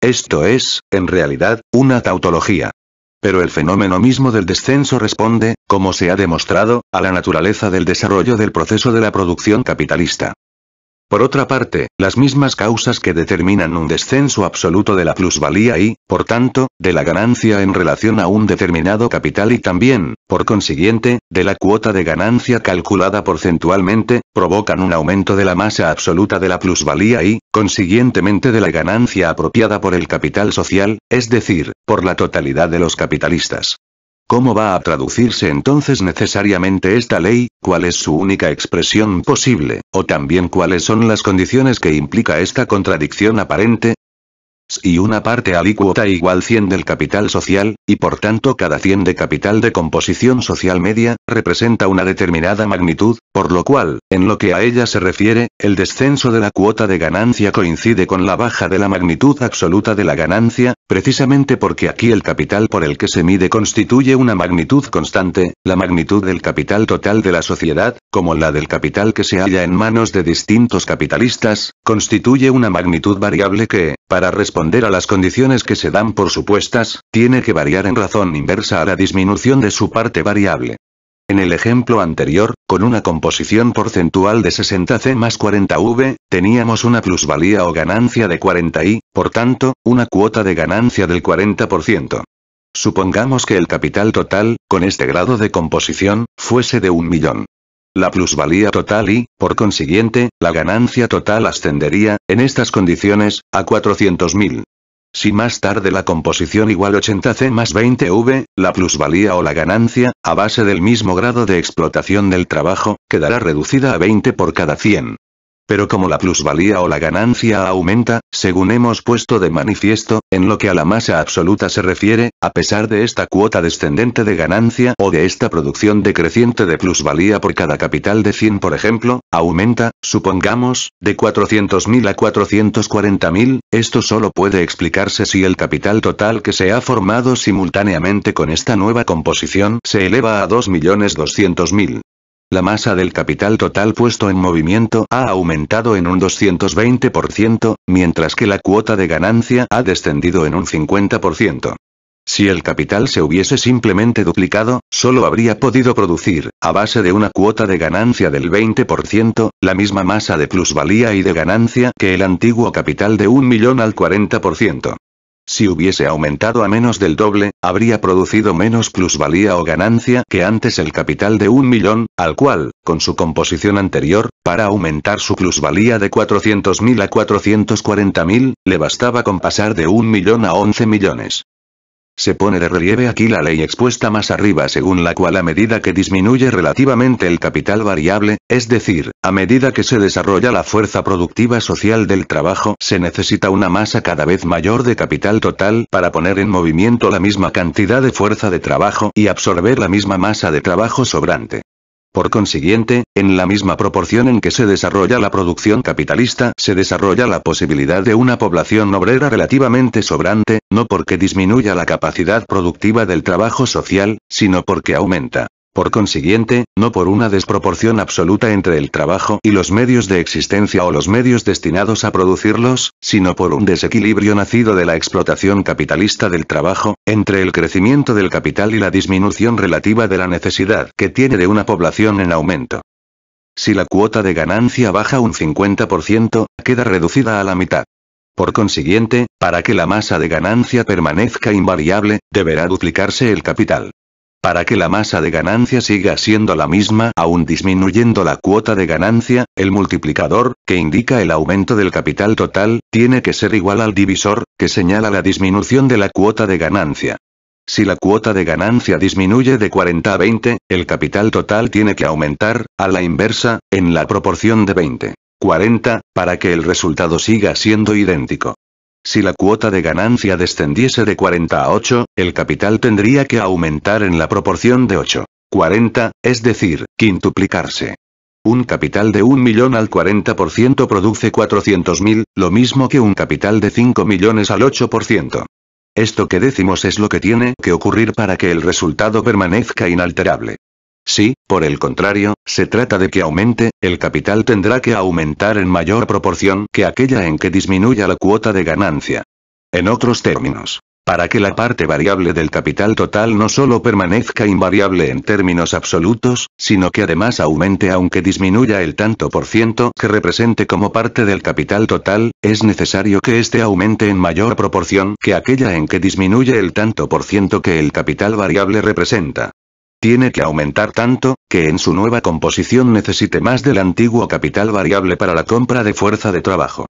Esto es, en realidad, una tautología. Pero el fenómeno mismo del descenso responde, como se ha demostrado, a la naturaleza del desarrollo del proceso de la producción capitalista. Por otra parte, las mismas causas que determinan un descenso absoluto de la plusvalía y, por tanto, de la ganancia en relación a un determinado capital y también, por consiguiente, de la cuota de ganancia calculada porcentualmente, provocan un aumento de la masa absoluta de la plusvalía y, consiguientemente, de la ganancia apropiada por el capital social, es decir, por la totalidad de los capitalistas. ¿Cómo va a traducirse entonces necesariamente esta ley? ¿Cuál es su única expresión posible? ¿O también cuáles son las condiciones que implica esta contradicción aparente? y una parte alícuota igual 100 del capital social, y por tanto cada 100 de capital de composición social media, representa una determinada magnitud, por lo cual, en lo que a ella se refiere, el descenso de la cuota de ganancia coincide con la baja de la magnitud absoluta de la ganancia, precisamente porque aquí el capital por el que se mide constituye una magnitud constante, la magnitud del capital total de la sociedad, como la del capital que se halla en manos de distintos capitalistas, constituye una magnitud variable que, para responder a las condiciones que se dan por supuestas, tiene que variar en razón inversa a la disminución de su parte variable. En el ejemplo anterior, con una composición porcentual de 60C más 40V, teníamos una plusvalía o ganancia de 40I, por tanto, una cuota de ganancia del 40%. Supongamos que el capital total, con este grado de composición, fuese de un millón la plusvalía total y, por consiguiente, la ganancia total ascendería, en estas condiciones, a 400.000. Si más tarde la composición igual 80C más 20V, la plusvalía o la ganancia, a base del mismo grado de explotación del trabajo, quedará reducida a 20 por cada 100. Pero como la plusvalía o la ganancia aumenta, según hemos puesto de manifiesto, en lo que a la masa absoluta se refiere, a pesar de esta cuota descendente de ganancia o de esta producción decreciente de plusvalía por cada capital de 100 por ejemplo, aumenta, supongamos, de 400.000 a 440.000, esto solo puede explicarse si el capital total que se ha formado simultáneamente con esta nueva composición se eleva a 2.200.000. La masa del capital total puesto en movimiento ha aumentado en un 220%, mientras que la cuota de ganancia ha descendido en un 50%. Si el capital se hubiese simplemente duplicado, solo habría podido producir, a base de una cuota de ganancia del 20%, la misma masa de plusvalía y de ganancia que el antiguo capital de un millón al 40%. Si hubiese aumentado a menos del doble, habría producido menos plusvalía o ganancia que antes el capital de un millón, al cual, con su composición anterior, para aumentar su plusvalía de 400.000 a 440.000, le bastaba con pasar de un millón a 11 millones. Se pone de relieve aquí la ley expuesta más arriba según la cual a medida que disminuye relativamente el capital variable, es decir, a medida que se desarrolla la fuerza productiva social del trabajo, se necesita una masa cada vez mayor de capital total para poner en movimiento la misma cantidad de fuerza de trabajo y absorber la misma masa de trabajo sobrante. Por consiguiente, en la misma proporción en que se desarrolla la producción capitalista, se desarrolla la posibilidad de una población obrera relativamente sobrante, no porque disminuya la capacidad productiva del trabajo social, sino porque aumenta. Por consiguiente, no por una desproporción absoluta entre el trabajo y los medios de existencia o los medios destinados a producirlos, sino por un desequilibrio nacido de la explotación capitalista del trabajo, entre el crecimiento del capital y la disminución relativa de la necesidad que tiene de una población en aumento. Si la cuota de ganancia baja un 50%, queda reducida a la mitad. Por consiguiente, para que la masa de ganancia permanezca invariable, deberá duplicarse el capital. Para que la masa de ganancia siga siendo la misma, aún disminuyendo la cuota de ganancia, el multiplicador, que indica el aumento del capital total, tiene que ser igual al divisor, que señala la disminución de la cuota de ganancia. Si la cuota de ganancia disminuye de 40 a 20, el capital total tiene que aumentar, a la inversa, en la proporción de 20. 40, para que el resultado siga siendo idéntico. Si la cuota de ganancia descendiese de 40 a 8, el capital tendría que aumentar en la proporción de 8. 40, es decir, quintuplicarse. Un capital de 1 millón al 40% produce 400.000, lo mismo que un capital de 5 millones al 8%. Esto que decimos es lo que tiene que ocurrir para que el resultado permanezca inalterable. Si, por el contrario, se trata de que aumente, el capital tendrá que aumentar en mayor proporción que aquella en que disminuya la cuota de ganancia. En otros términos, para que la parte variable del capital total no solo permanezca invariable en términos absolutos, sino que además aumente aunque disminuya el tanto por ciento que represente como parte del capital total, es necesario que éste aumente en mayor proporción que aquella en que disminuye el tanto por ciento que el capital variable representa tiene que aumentar tanto, que en su nueva composición necesite más del antiguo capital variable para la compra de fuerza de trabajo.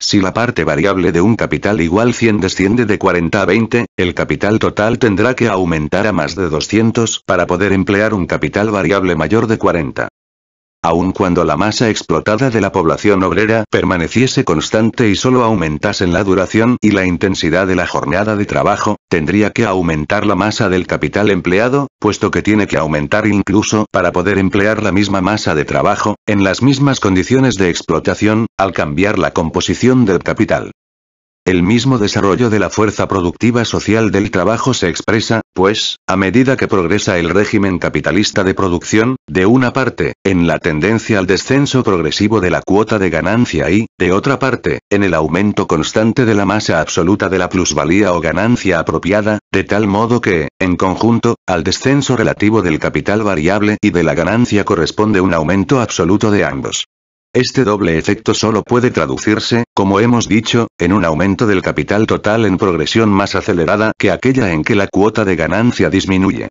Si la parte variable de un capital igual 100 desciende de 40 a 20, el capital total tendrá que aumentar a más de 200 para poder emplear un capital variable mayor de 40 aun cuando la masa explotada de la población obrera permaneciese constante y solo aumentasen la duración y la intensidad de la jornada de trabajo, tendría que aumentar la masa del capital empleado, puesto que tiene que aumentar incluso para poder emplear la misma masa de trabajo, en las mismas condiciones de explotación, al cambiar la composición del capital. El mismo desarrollo de la fuerza productiva social del trabajo se expresa, pues, a medida que progresa el régimen capitalista de producción, de una parte, en la tendencia al descenso progresivo de la cuota de ganancia y, de otra parte, en el aumento constante de la masa absoluta de la plusvalía o ganancia apropiada, de tal modo que, en conjunto, al descenso relativo del capital variable y de la ganancia corresponde un aumento absoluto de ambos. Este doble efecto solo puede traducirse, como hemos dicho, en un aumento del capital total en progresión más acelerada que aquella en que la cuota de ganancia disminuye.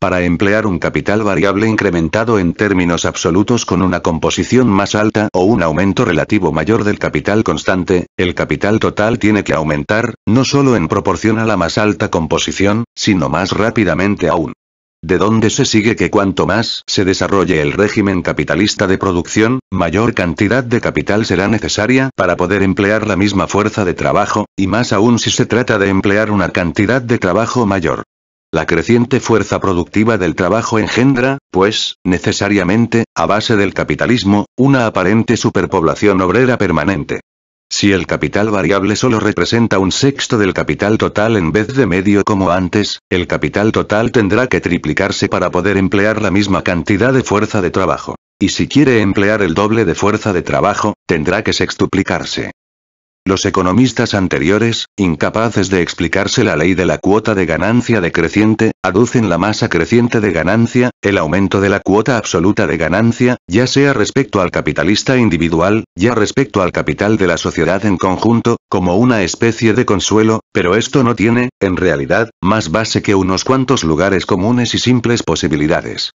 Para emplear un capital variable incrementado en términos absolutos con una composición más alta o un aumento relativo mayor del capital constante, el capital total tiene que aumentar, no solo en proporción a la más alta composición, sino más rápidamente aún de donde se sigue que cuanto más se desarrolle el régimen capitalista de producción, mayor cantidad de capital será necesaria para poder emplear la misma fuerza de trabajo, y más aún si se trata de emplear una cantidad de trabajo mayor. La creciente fuerza productiva del trabajo engendra, pues, necesariamente, a base del capitalismo, una aparente superpoblación obrera permanente. Si el capital variable solo representa un sexto del capital total en vez de medio como antes, el capital total tendrá que triplicarse para poder emplear la misma cantidad de fuerza de trabajo. Y si quiere emplear el doble de fuerza de trabajo, tendrá que sextuplicarse. Los economistas anteriores, incapaces de explicarse la ley de la cuota de ganancia decreciente, aducen la masa creciente de ganancia, el aumento de la cuota absoluta de ganancia, ya sea respecto al capitalista individual, ya respecto al capital de la sociedad en conjunto, como una especie de consuelo, pero esto no tiene, en realidad, más base que unos cuantos lugares comunes y simples posibilidades.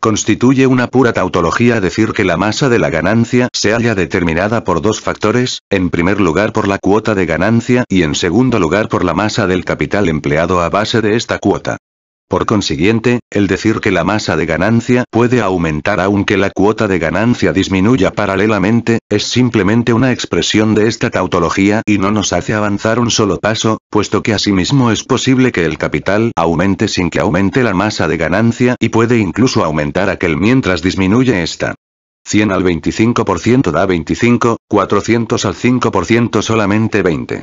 Constituye una pura tautología decir que la masa de la ganancia se halla determinada por dos factores, en primer lugar por la cuota de ganancia y en segundo lugar por la masa del capital empleado a base de esta cuota. Por consiguiente, el decir que la masa de ganancia puede aumentar aunque la cuota de ganancia disminuya paralelamente, es simplemente una expresión de esta tautología y no nos hace avanzar un solo paso, puesto que asimismo es posible que el capital aumente sin que aumente la masa de ganancia y puede incluso aumentar aquel mientras disminuye esta. 100 al 25% da 25, 400 al 5% solamente 20.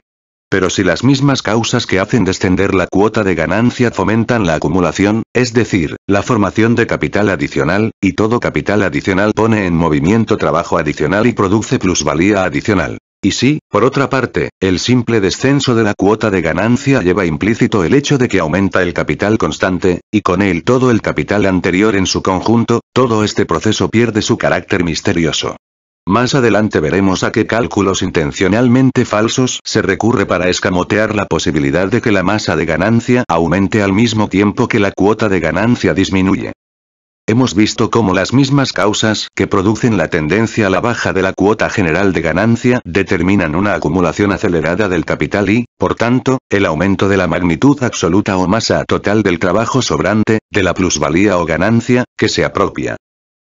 Pero si las mismas causas que hacen descender la cuota de ganancia fomentan la acumulación, es decir, la formación de capital adicional, y todo capital adicional pone en movimiento trabajo adicional y produce plusvalía adicional. Y si, por otra parte, el simple descenso de la cuota de ganancia lleva implícito el hecho de que aumenta el capital constante, y con él todo el capital anterior en su conjunto, todo este proceso pierde su carácter misterioso. Más adelante veremos a qué cálculos intencionalmente falsos se recurre para escamotear la posibilidad de que la masa de ganancia aumente al mismo tiempo que la cuota de ganancia disminuye. Hemos visto cómo las mismas causas que producen la tendencia a la baja de la cuota general de ganancia determinan una acumulación acelerada del capital y, por tanto, el aumento de la magnitud absoluta o masa total del trabajo sobrante, de la plusvalía o ganancia, que se apropia.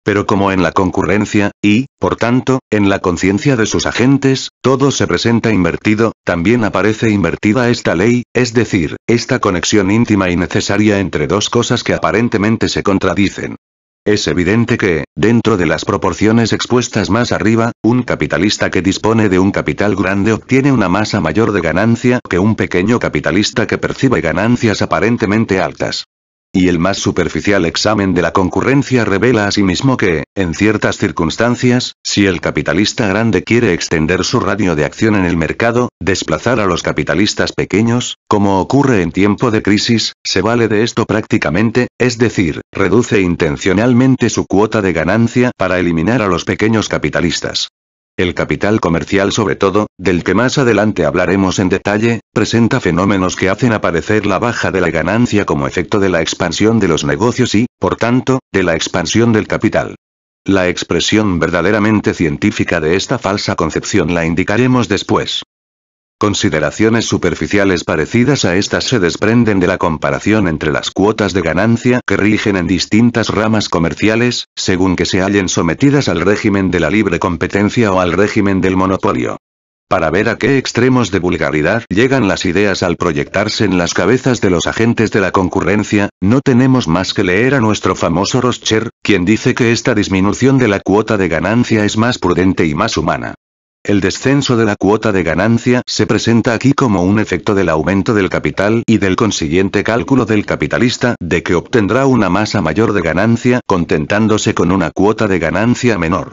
Pero como en la concurrencia, y, por tanto, en la conciencia de sus agentes, todo se presenta invertido, también aparece invertida esta ley, es decir, esta conexión íntima y necesaria entre dos cosas que aparentemente se contradicen. Es evidente que, dentro de las proporciones expuestas más arriba, un capitalista que dispone de un capital grande obtiene una masa mayor de ganancia que un pequeño capitalista que percibe ganancias aparentemente altas. Y el más superficial examen de la concurrencia revela asimismo que, en ciertas circunstancias, si el capitalista grande quiere extender su radio de acción en el mercado, desplazar a los capitalistas pequeños, como ocurre en tiempo de crisis, se vale de esto prácticamente, es decir, reduce intencionalmente su cuota de ganancia para eliminar a los pequeños capitalistas. El capital comercial sobre todo, del que más adelante hablaremos en detalle, presenta fenómenos que hacen aparecer la baja de la ganancia como efecto de la expansión de los negocios y, por tanto, de la expansión del capital. La expresión verdaderamente científica de esta falsa concepción la indicaremos después. Consideraciones superficiales parecidas a estas se desprenden de la comparación entre las cuotas de ganancia que rigen en distintas ramas comerciales, según que se hallen sometidas al régimen de la libre competencia o al régimen del monopolio. Para ver a qué extremos de vulgaridad llegan las ideas al proyectarse en las cabezas de los agentes de la concurrencia, no tenemos más que leer a nuestro famoso Roscher, quien dice que esta disminución de la cuota de ganancia es más prudente y más humana. El descenso de la cuota de ganancia se presenta aquí como un efecto del aumento del capital y del consiguiente cálculo del capitalista de que obtendrá una masa mayor de ganancia contentándose con una cuota de ganancia menor.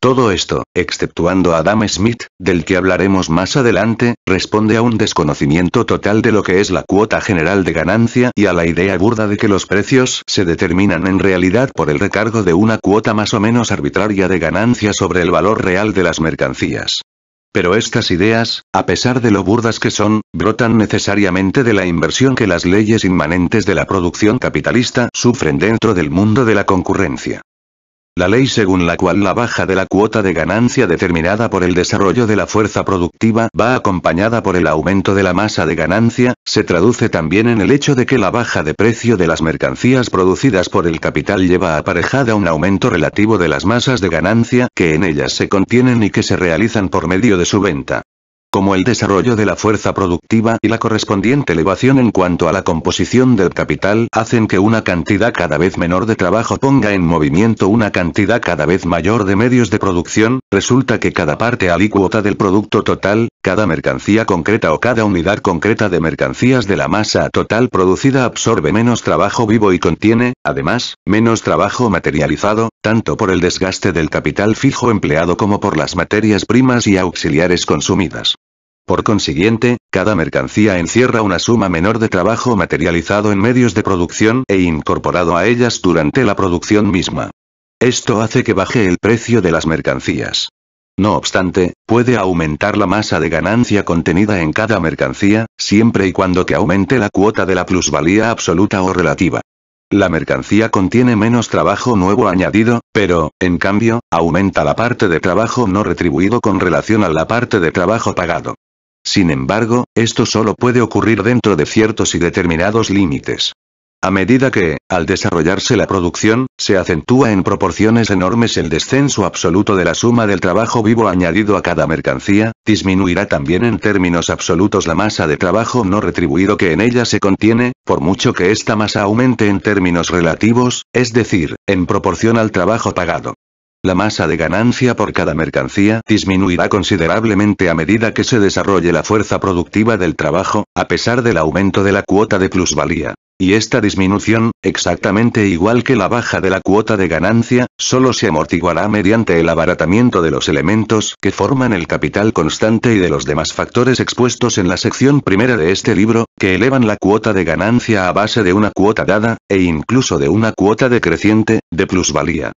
Todo esto, exceptuando a Adam Smith, del que hablaremos más adelante, responde a un desconocimiento total de lo que es la cuota general de ganancia y a la idea burda de que los precios se determinan en realidad por el recargo de una cuota más o menos arbitraria de ganancia sobre el valor real de las mercancías. Pero estas ideas, a pesar de lo burdas que son, brotan necesariamente de la inversión que las leyes inmanentes de la producción capitalista sufren dentro del mundo de la concurrencia. La ley según la cual la baja de la cuota de ganancia determinada por el desarrollo de la fuerza productiva va acompañada por el aumento de la masa de ganancia, se traduce también en el hecho de que la baja de precio de las mercancías producidas por el capital lleva aparejada un aumento relativo de las masas de ganancia que en ellas se contienen y que se realizan por medio de su venta como el desarrollo de la fuerza productiva y la correspondiente elevación en cuanto a la composición del capital hacen que una cantidad cada vez menor de trabajo ponga en movimiento una cantidad cada vez mayor de medios de producción, resulta que cada parte alícuota del producto total, cada mercancía concreta o cada unidad concreta de mercancías de la masa total producida absorbe menos trabajo vivo y contiene, además, menos trabajo materializado, tanto por el desgaste del capital fijo empleado como por las materias primas y auxiliares consumidas. Por consiguiente, cada mercancía encierra una suma menor de trabajo materializado en medios de producción e incorporado a ellas durante la producción misma. Esto hace que baje el precio de las mercancías. No obstante, puede aumentar la masa de ganancia contenida en cada mercancía, siempre y cuando que aumente la cuota de la plusvalía absoluta o relativa. La mercancía contiene menos trabajo nuevo añadido, pero, en cambio, aumenta la parte de trabajo no retribuido con relación a la parte de trabajo pagado. Sin embargo, esto solo puede ocurrir dentro de ciertos y determinados límites. A medida que, al desarrollarse la producción, se acentúa en proporciones enormes el descenso absoluto de la suma del trabajo vivo añadido a cada mercancía, disminuirá también en términos absolutos la masa de trabajo no retribuido que en ella se contiene, por mucho que esta masa aumente en términos relativos, es decir, en proporción al trabajo pagado. La masa de ganancia por cada mercancía disminuirá considerablemente a medida que se desarrolle la fuerza productiva del trabajo, a pesar del aumento de la cuota de plusvalía. Y esta disminución, exactamente igual que la baja de la cuota de ganancia, solo se amortiguará mediante el abaratamiento de los elementos que forman el capital constante y de los demás factores expuestos en la sección primera de este libro, que elevan la cuota de ganancia a base de una cuota dada, e incluso de una cuota decreciente, de plusvalía.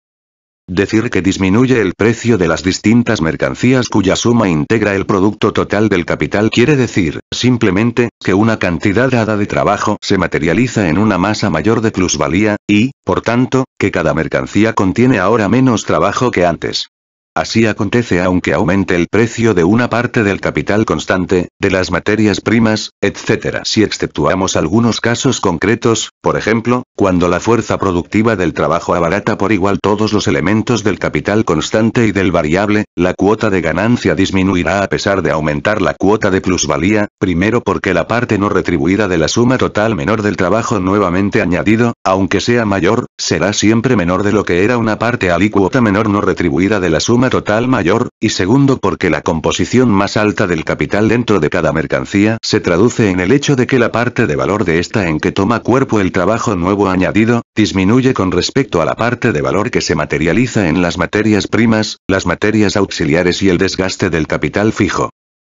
Decir que disminuye el precio de las distintas mercancías cuya suma integra el producto total del capital quiere decir, simplemente, que una cantidad dada de trabajo se materializa en una masa mayor de plusvalía, y, por tanto, que cada mercancía contiene ahora menos trabajo que antes. Así acontece aunque aumente el precio de una parte del capital constante, de las materias primas, etc. Si exceptuamos algunos casos concretos, por ejemplo, cuando la fuerza productiva del trabajo abarata por igual todos los elementos del capital constante y del variable, la cuota de ganancia disminuirá a pesar de aumentar la cuota de plusvalía, primero porque la parte no retribuida de la suma total menor del trabajo nuevamente añadido, aunque sea mayor, será siempre menor de lo que era una parte alícuota menor no retribuida de la suma total mayor, y segundo porque la composición más alta del capital dentro de cada mercancía se traduce en el hecho de que la parte de valor de esta en que toma cuerpo el trabajo nuevo añadido, disminuye con respecto a la parte de valor que se materializa en las materias primas, las materias auxiliares y el desgaste del capital fijo.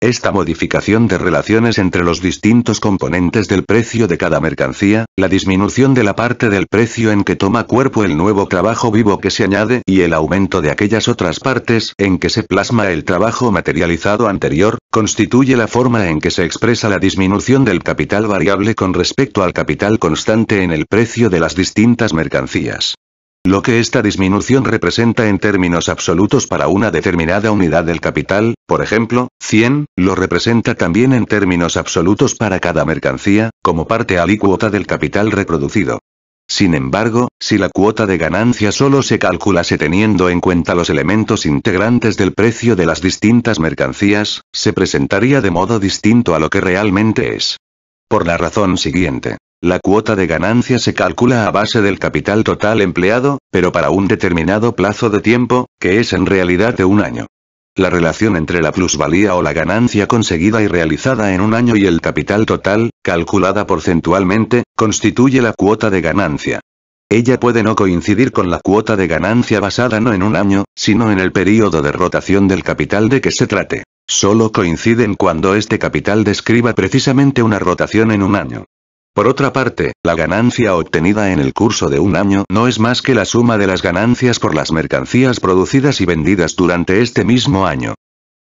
Esta modificación de relaciones entre los distintos componentes del precio de cada mercancía, la disminución de la parte del precio en que toma cuerpo el nuevo trabajo vivo que se añade y el aumento de aquellas otras partes en que se plasma el trabajo materializado anterior, constituye la forma en que se expresa la disminución del capital variable con respecto al capital constante en el precio de las distintas mercancías. Lo que esta disminución representa en términos absolutos para una determinada unidad del capital, por ejemplo, 100, lo representa también en términos absolutos para cada mercancía, como parte alícuota del capital reproducido. Sin embargo, si la cuota de ganancia solo se calculase teniendo en cuenta los elementos integrantes del precio de las distintas mercancías, se presentaría de modo distinto a lo que realmente es. Por la razón siguiente. La cuota de ganancia se calcula a base del capital total empleado, pero para un determinado plazo de tiempo, que es en realidad de un año. La relación entre la plusvalía o la ganancia conseguida y realizada en un año y el capital total, calculada porcentualmente, constituye la cuota de ganancia. Ella puede no coincidir con la cuota de ganancia basada no en un año, sino en el período de rotación del capital de que se trate. Solo coinciden cuando este capital describa precisamente una rotación en un año. Por otra parte, la ganancia obtenida en el curso de un año no es más que la suma de las ganancias por las mercancías producidas y vendidas durante este mismo año.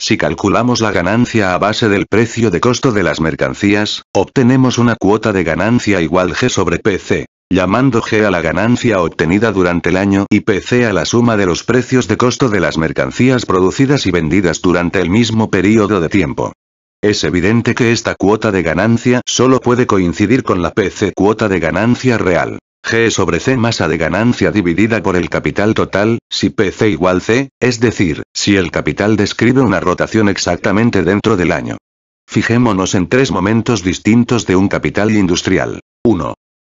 Si calculamos la ganancia a base del precio de costo de las mercancías, obtenemos una cuota de ganancia igual G sobre PC, llamando G a la ganancia obtenida durante el año y PC a la suma de los precios de costo de las mercancías producidas y vendidas durante el mismo periodo de tiempo. Es evidente que esta cuota de ganancia solo puede coincidir con la PC cuota de ganancia real. G sobre C masa de ganancia dividida por el capital total, si PC igual C, es decir, si el capital describe una rotación exactamente dentro del año. Fijémonos en tres momentos distintos de un capital industrial. 1.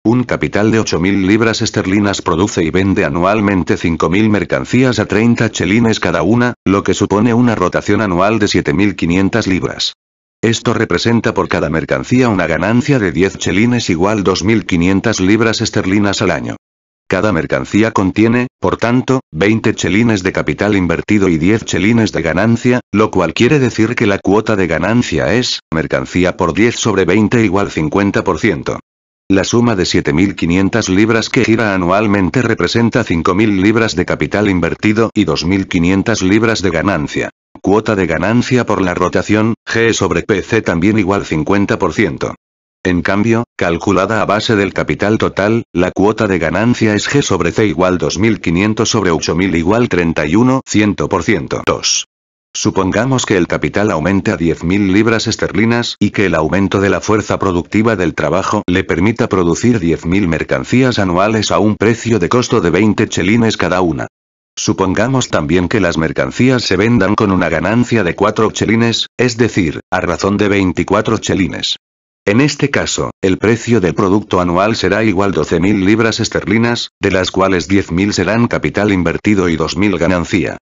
Un capital de 8.000 libras esterlinas produce y vende anualmente 5.000 mercancías a 30 chelines cada una, lo que supone una rotación anual de 7.500 libras. Esto representa por cada mercancía una ganancia de 10 chelines igual 2.500 libras esterlinas al año. Cada mercancía contiene, por tanto, 20 chelines de capital invertido y 10 chelines de ganancia, lo cual quiere decir que la cuota de ganancia es, mercancía por 10 sobre 20 igual 50%. La suma de 7.500 libras que gira anualmente representa 5.000 libras de capital invertido y 2.500 libras de ganancia. Cuota de ganancia por la rotación, G sobre PC también igual 50%. En cambio, calculada a base del capital total, la cuota de ganancia es G sobre C igual 2500 sobre 8000 igual 31, 2. Supongamos que el capital aumente a 10.000 libras esterlinas y que el aumento de la fuerza productiva del trabajo le permita producir 10.000 mercancías anuales a un precio de costo de 20 chelines cada una. Supongamos también que las mercancías se vendan con una ganancia de 4 chelines, es decir, a razón de 24 chelines. En este caso, el precio del producto anual será igual 12.000 libras esterlinas, de las cuales 10.000 serán capital invertido y 2.000 ganancia.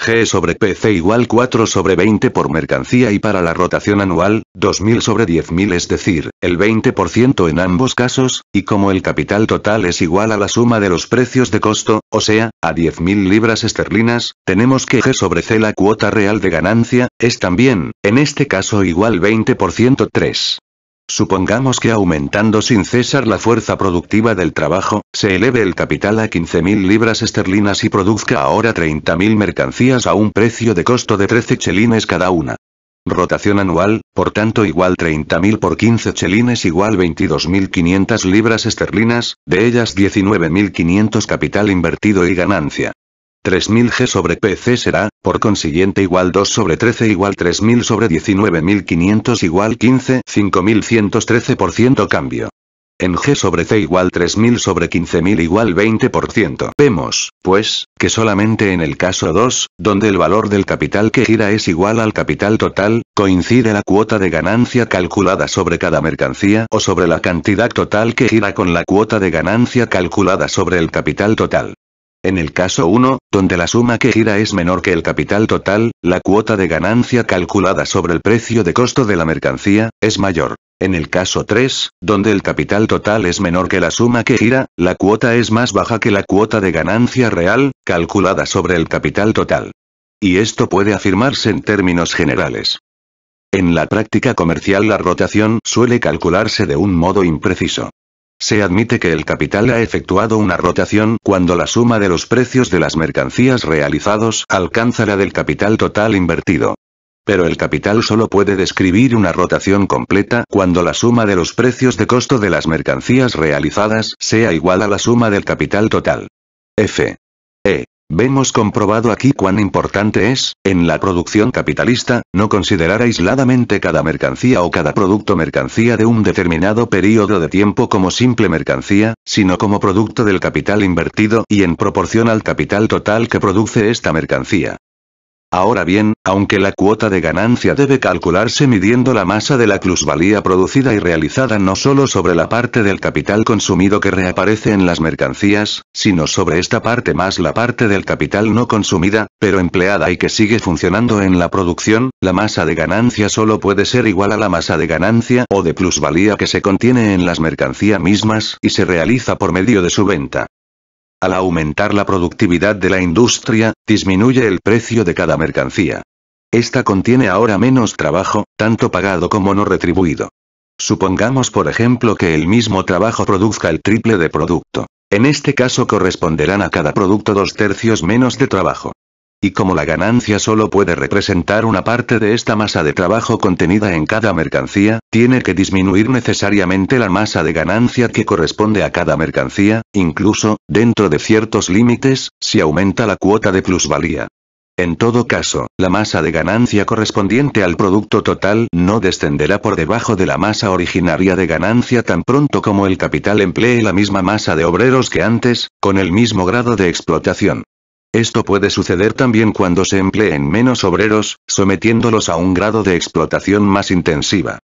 G sobre PC igual 4 sobre 20 por mercancía y para la rotación anual, 2000 sobre 10000 es decir, el 20% en ambos casos, y como el capital total es igual a la suma de los precios de costo, o sea, a 10.000 libras esterlinas, tenemos que G sobre C la cuota real de ganancia, es también, en este caso igual 20% 3. Supongamos que aumentando sin cesar la fuerza productiva del trabajo, se eleve el capital a 15.000 libras esterlinas y produzca ahora 30.000 mercancías a un precio de costo de 13 chelines cada una. Rotación anual, por tanto igual 30.000 por 15 chelines igual 22.500 libras esterlinas, de ellas 19.500 capital invertido y ganancia. 3000 G sobre PC será, por consiguiente igual 2 sobre 13 igual 3000 sobre 19500 igual 15 5113% cambio. En G sobre C igual 3000 sobre 15000 igual 20%. Vemos, pues, que solamente en el caso 2, donde el valor del capital que gira es igual al capital total, coincide la cuota de ganancia calculada sobre cada mercancía o sobre la cantidad total que gira con la cuota de ganancia calculada sobre el capital total. En el caso 1, donde la suma que gira es menor que el capital total, la cuota de ganancia calculada sobre el precio de costo de la mercancía, es mayor. En el caso 3, donde el capital total es menor que la suma que gira, la cuota es más baja que la cuota de ganancia real, calculada sobre el capital total. Y esto puede afirmarse en términos generales. En la práctica comercial la rotación suele calcularse de un modo impreciso. Se admite que el capital ha efectuado una rotación cuando la suma de los precios de las mercancías realizados alcanza la del capital total invertido. Pero el capital solo puede describir una rotación completa cuando la suma de los precios de costo de las mercancías realizadas sea igual a la suma del capital total. F. E. Vemos comprobado aquí cuán importante es, en la producción capitalista, no considerar aisladamente cada mercancía o cada producto mercancía de un determinado período de tiempo como simple mercancía, sino como producto del capital invertido y en proporción al capital total que produce esta mercancía. Ahora bien, aunque la cuota de ganancia debe calcularse midiendo la masa de la plusvalía producida y realizada no solo sobre la parte del capital consumido que reaparece en las mercancías, sino sobre esta parte más la parte del capital no consumida, pero empleada y que sigue funcionando en la producción, la masa de ganancia solo puede ser igual a la masa de ganancia o de plusvalía que se contiene en las mercancías mismas y se realiza por medio de su venta. Al aumentar la productividad de la industria, disminuye el precio de cada mercancía. Esta contiene ahora menos trabajo, tanto pagado como no retribuido. Supongamos por ejemplo que el mismo trabajo produzca el triple de producto. En este caso corresponderán a cada producto dos tercios menos de trabajo. Y como la ganancia solo puede representar una parte de esta masa de trabajo contenida en cada mercancía, tiene que disminuir necesariamente la masa de ganancia que corresponde a cada mercancía, incluso, dentro de ciertos límites, si aumenta la cuota de plusvalía. En todo caso, la masa de ganancia correspondiente al producto total no descenderá por debajo de la masa originaria de ganancia tan pronto como el capital emplee la misma masa de obreros que antes, con el mismo grado de explotación. Esto puede suceder también cuando se empleen menos obreros, sometiéndolos a un grado de explotación más intensiva.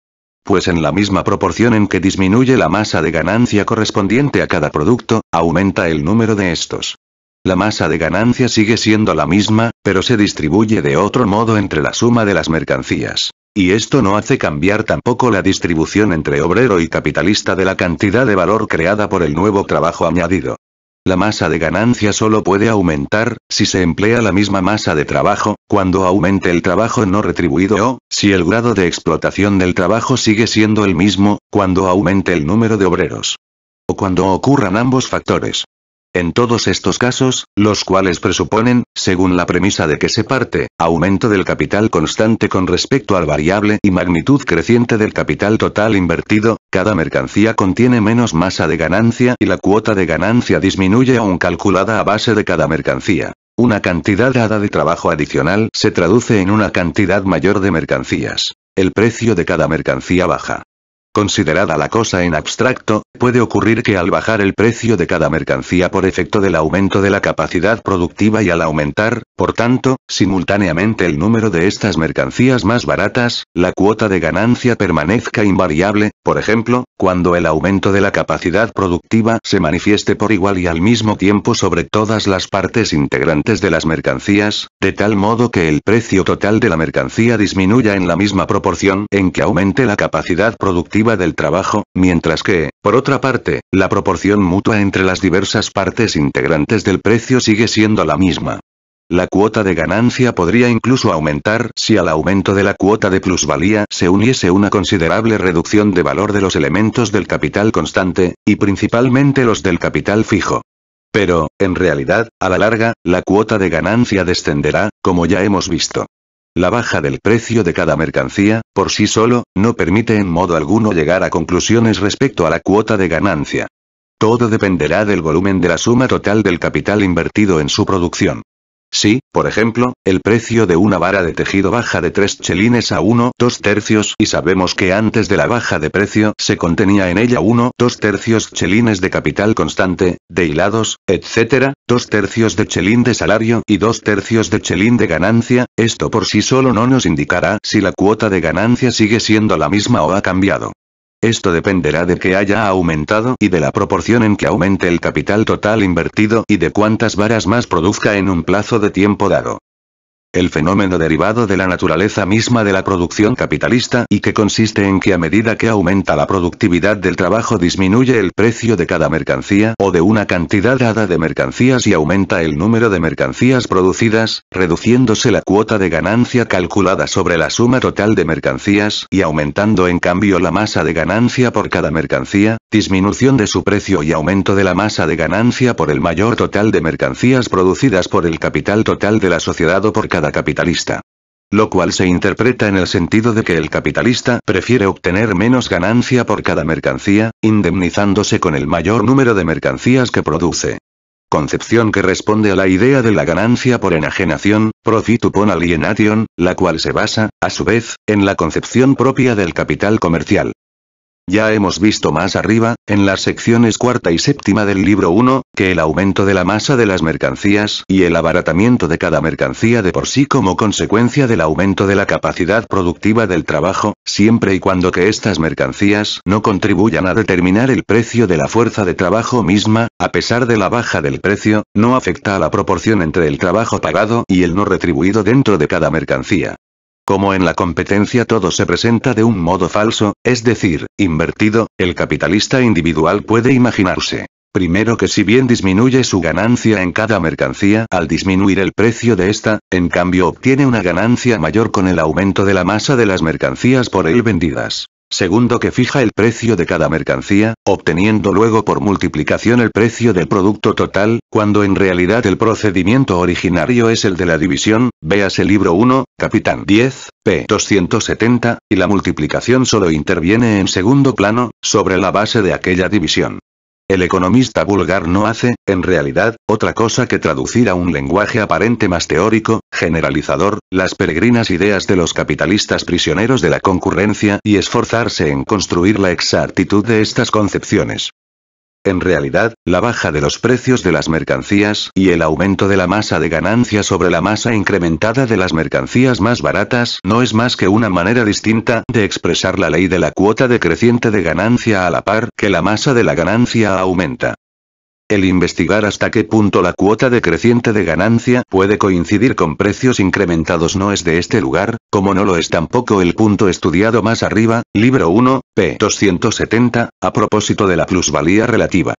Pues en la misma proporción en que disminuye la masa de ganancia correspondiente a cada producto, aumenta el número de estos. La masa de ganancia sigue siendo la misma, pero se distribuye de otro modo entre la suma de las mercancías. Y esto no hace cambiar tampoco la distribución entre obrero y capitalista de la cantidad de valor creada por el nuevo trabajo añadido. La masa de ganancia solo puede aumentar, si se emplea la misma masa de trabajo, cuando aumente el trabajo no retribuido o, si el grado de explotación del trabajo sigue siendo el mismo, cuando aumente el número de obreros. O cuando ocurran ambos factores. En todos estos casos, los cuales presuponen, según la premisa de que se parte, aumento del capital constante con respecto al variable y magnitud creciente del capital total invertido, cada mercancía contiene menos masa de ganancia y la cuota de ganancia disminuye aún calculada a base de cada mercancía. Una cantidad dada de trabajo adicional se traduce en una cantidad mayor de mercancías. El precio de cada mercancía baja. Considerada la cosa en abstracto, puede ocurrir que al bajar el precio de cada mercancía por efecto del aumento de la capacidad productiva y al aumentar, por tanto, simultáneamente el número de estas mercancías más baratas, la cuota de ganancia permanezca invariable, por ejemplo, cuando el aumento de la capacidad productiva se manifieste por igual y al mismo tiempo sobre todas las partes integrantes de las mercancías, de tal modo que el precio total de la mercancía disminuya en la misma proporción en que aumente la capacidad productiva del trabajo, mientras que, por otra parte, la proporción mutua entre las diversas partes integrantes del precio sigue siendo la misma. La cuota de ganancia podría incluso aumentar si al aumento de la cuota de plusvalía se uniese una considerable reducción de valor de los elementos del capital constante, y principalmente los del capital fijo. Pero, en realidad, a la larga, la cuota de ganancia descenderá, como ya hemos visto. La baja del precio de cada mercancía, por sí solo, no permite en modo alguno llegar a conclusiones respecto a la cuota de ganancia. Todo dependerá del volumen de la suma total del capital invertido en su producción. Si, por ejemplo, el precio de una vara de tejido baja de 3 chelines a 1, 2 tercios y sabemos que antes de la baja de precio se contenía en ella 1, 2 tercios chelines de capital constante, de hilados, etc., 2 tercios de chelín de salario y 2 tercios de chelín de ganancia, esto por sí solo no nos indicará si la cuota de ganancia sigue siendo la misma o ha cambiado. Esto dependerá de que haya aumentado y de la proporción en que aumente el capital total invertido y de cuántas varas más produzca en un plazo de tiempo dado el fenómeno derivado de la naturaleza misma de la producción capitalista y que consiste en que a medida que aumenta la productividad del trabajo disminuye el precio de cada mercancía o de una cantidad dada de mercancías y aumenta el número de mercancías producidas, reduciéndose la cuota de ganancia calculada sobre la suma total de mercancías y aumentando en cambio la masa de ganancia por cada mercancía, disminución de su precio y aumento de la masa de ganancia por el mayor total de mercancías producidas por el capital total de la sociedad o por cada capitalista. Lo cual se interpreta en el sentido de que el capitalista prefiere obtener menos ganancia por cada mercancía, indemnizándose con el mayor número de mercancías que produce. Concepción que responde a la idea de la ganancia por enajenación, profit upon alienation, la cual se basa, a su vez, en la concepción propia del capital comercial. Ya hemos visto más arriba, en las secciones cuarta y séptima del libro 1, que el aumento de la masa de las mercancías y el abaratamiento de cada mercancía de por sí como consecuencia del aumento de la capacidad productiva del trabajo, siempre y cuando que estas mercancías no contribuyan a determinar el precio de la fuerza de trabajo misma, a pesar de la baja del precio, no afecta a la proporción entre el trabajo pagado y el no retribuido dentro de cada mercancía. Como en la competencia todo se presenta de un modo falso, es decir, invertido, el capitalista individual puede imaginarse. Primero que si bien disminuye su ganancia en cada mercancía al disminuir el precio de esta, en cambio obtiene una ganancia mayor con el aumento de la masa de las mercancías por él vendidas. Segundo que fija el precio de cada mercancía, obteniendo luego por multiplicación el precio del producto total, cuando en realidad el procedimiento originario es el de la división, véase libro 1, capitán 10, p. 270, y la multiplicación solo interviene en segundo plano, sobre la base de aquella división. El economista vulgar no hace, en realidad, otra cosa que traducir a un lenguaje aparente más teórico, generalizador, las peregrinas ideas de los capitalistas prisioneros de la concurrencia y esforzarse en construir la exactitud de estas concepciones. En realidad, la baja de los precios de las mercancías y el aumento de la masa de ganancia sobre la masa incrementada de las mercancías más baratas no es más que una manera distinta de expresar la ley de la cuota decreciente de ganancia a la par que la masa de la ganancia aumenta el investigar hasta qué punto la cuota decreciente de ganancia puede coincidir con precios incrementados no es de este lugar, como no lo es tampoco el punto estudiado más arriba, libro 1, p. 270, a propósito de la plusvalía relativa.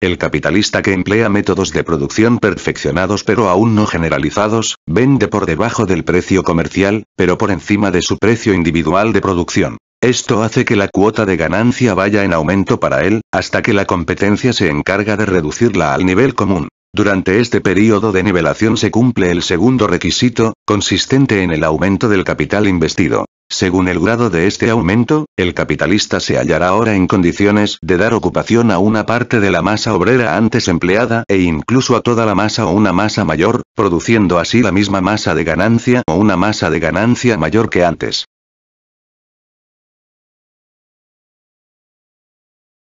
El capitalista que emplea métodos de producción perfeccionados pero aún no generalizados, vende por debajo del precio comercial, pero por encima de su precio individual de producción. Esto hace que la cuota de ganancia vaya en aumento para él, hasta que la competencia se encarga de reducirla al nivel común. Durante este periodo de nivelación se cumple el segundo requisito, consistente en el aumento del capital investido. Según el grado de este aumento, el capitalista se hallará ahora en condiciones de dar ocupación a una parte de la masa obrera antes empleada e incluso a toda la masa o una masa mayor, produciendo así la misma masa de ganancia o una masa de ganancia mayor que antes.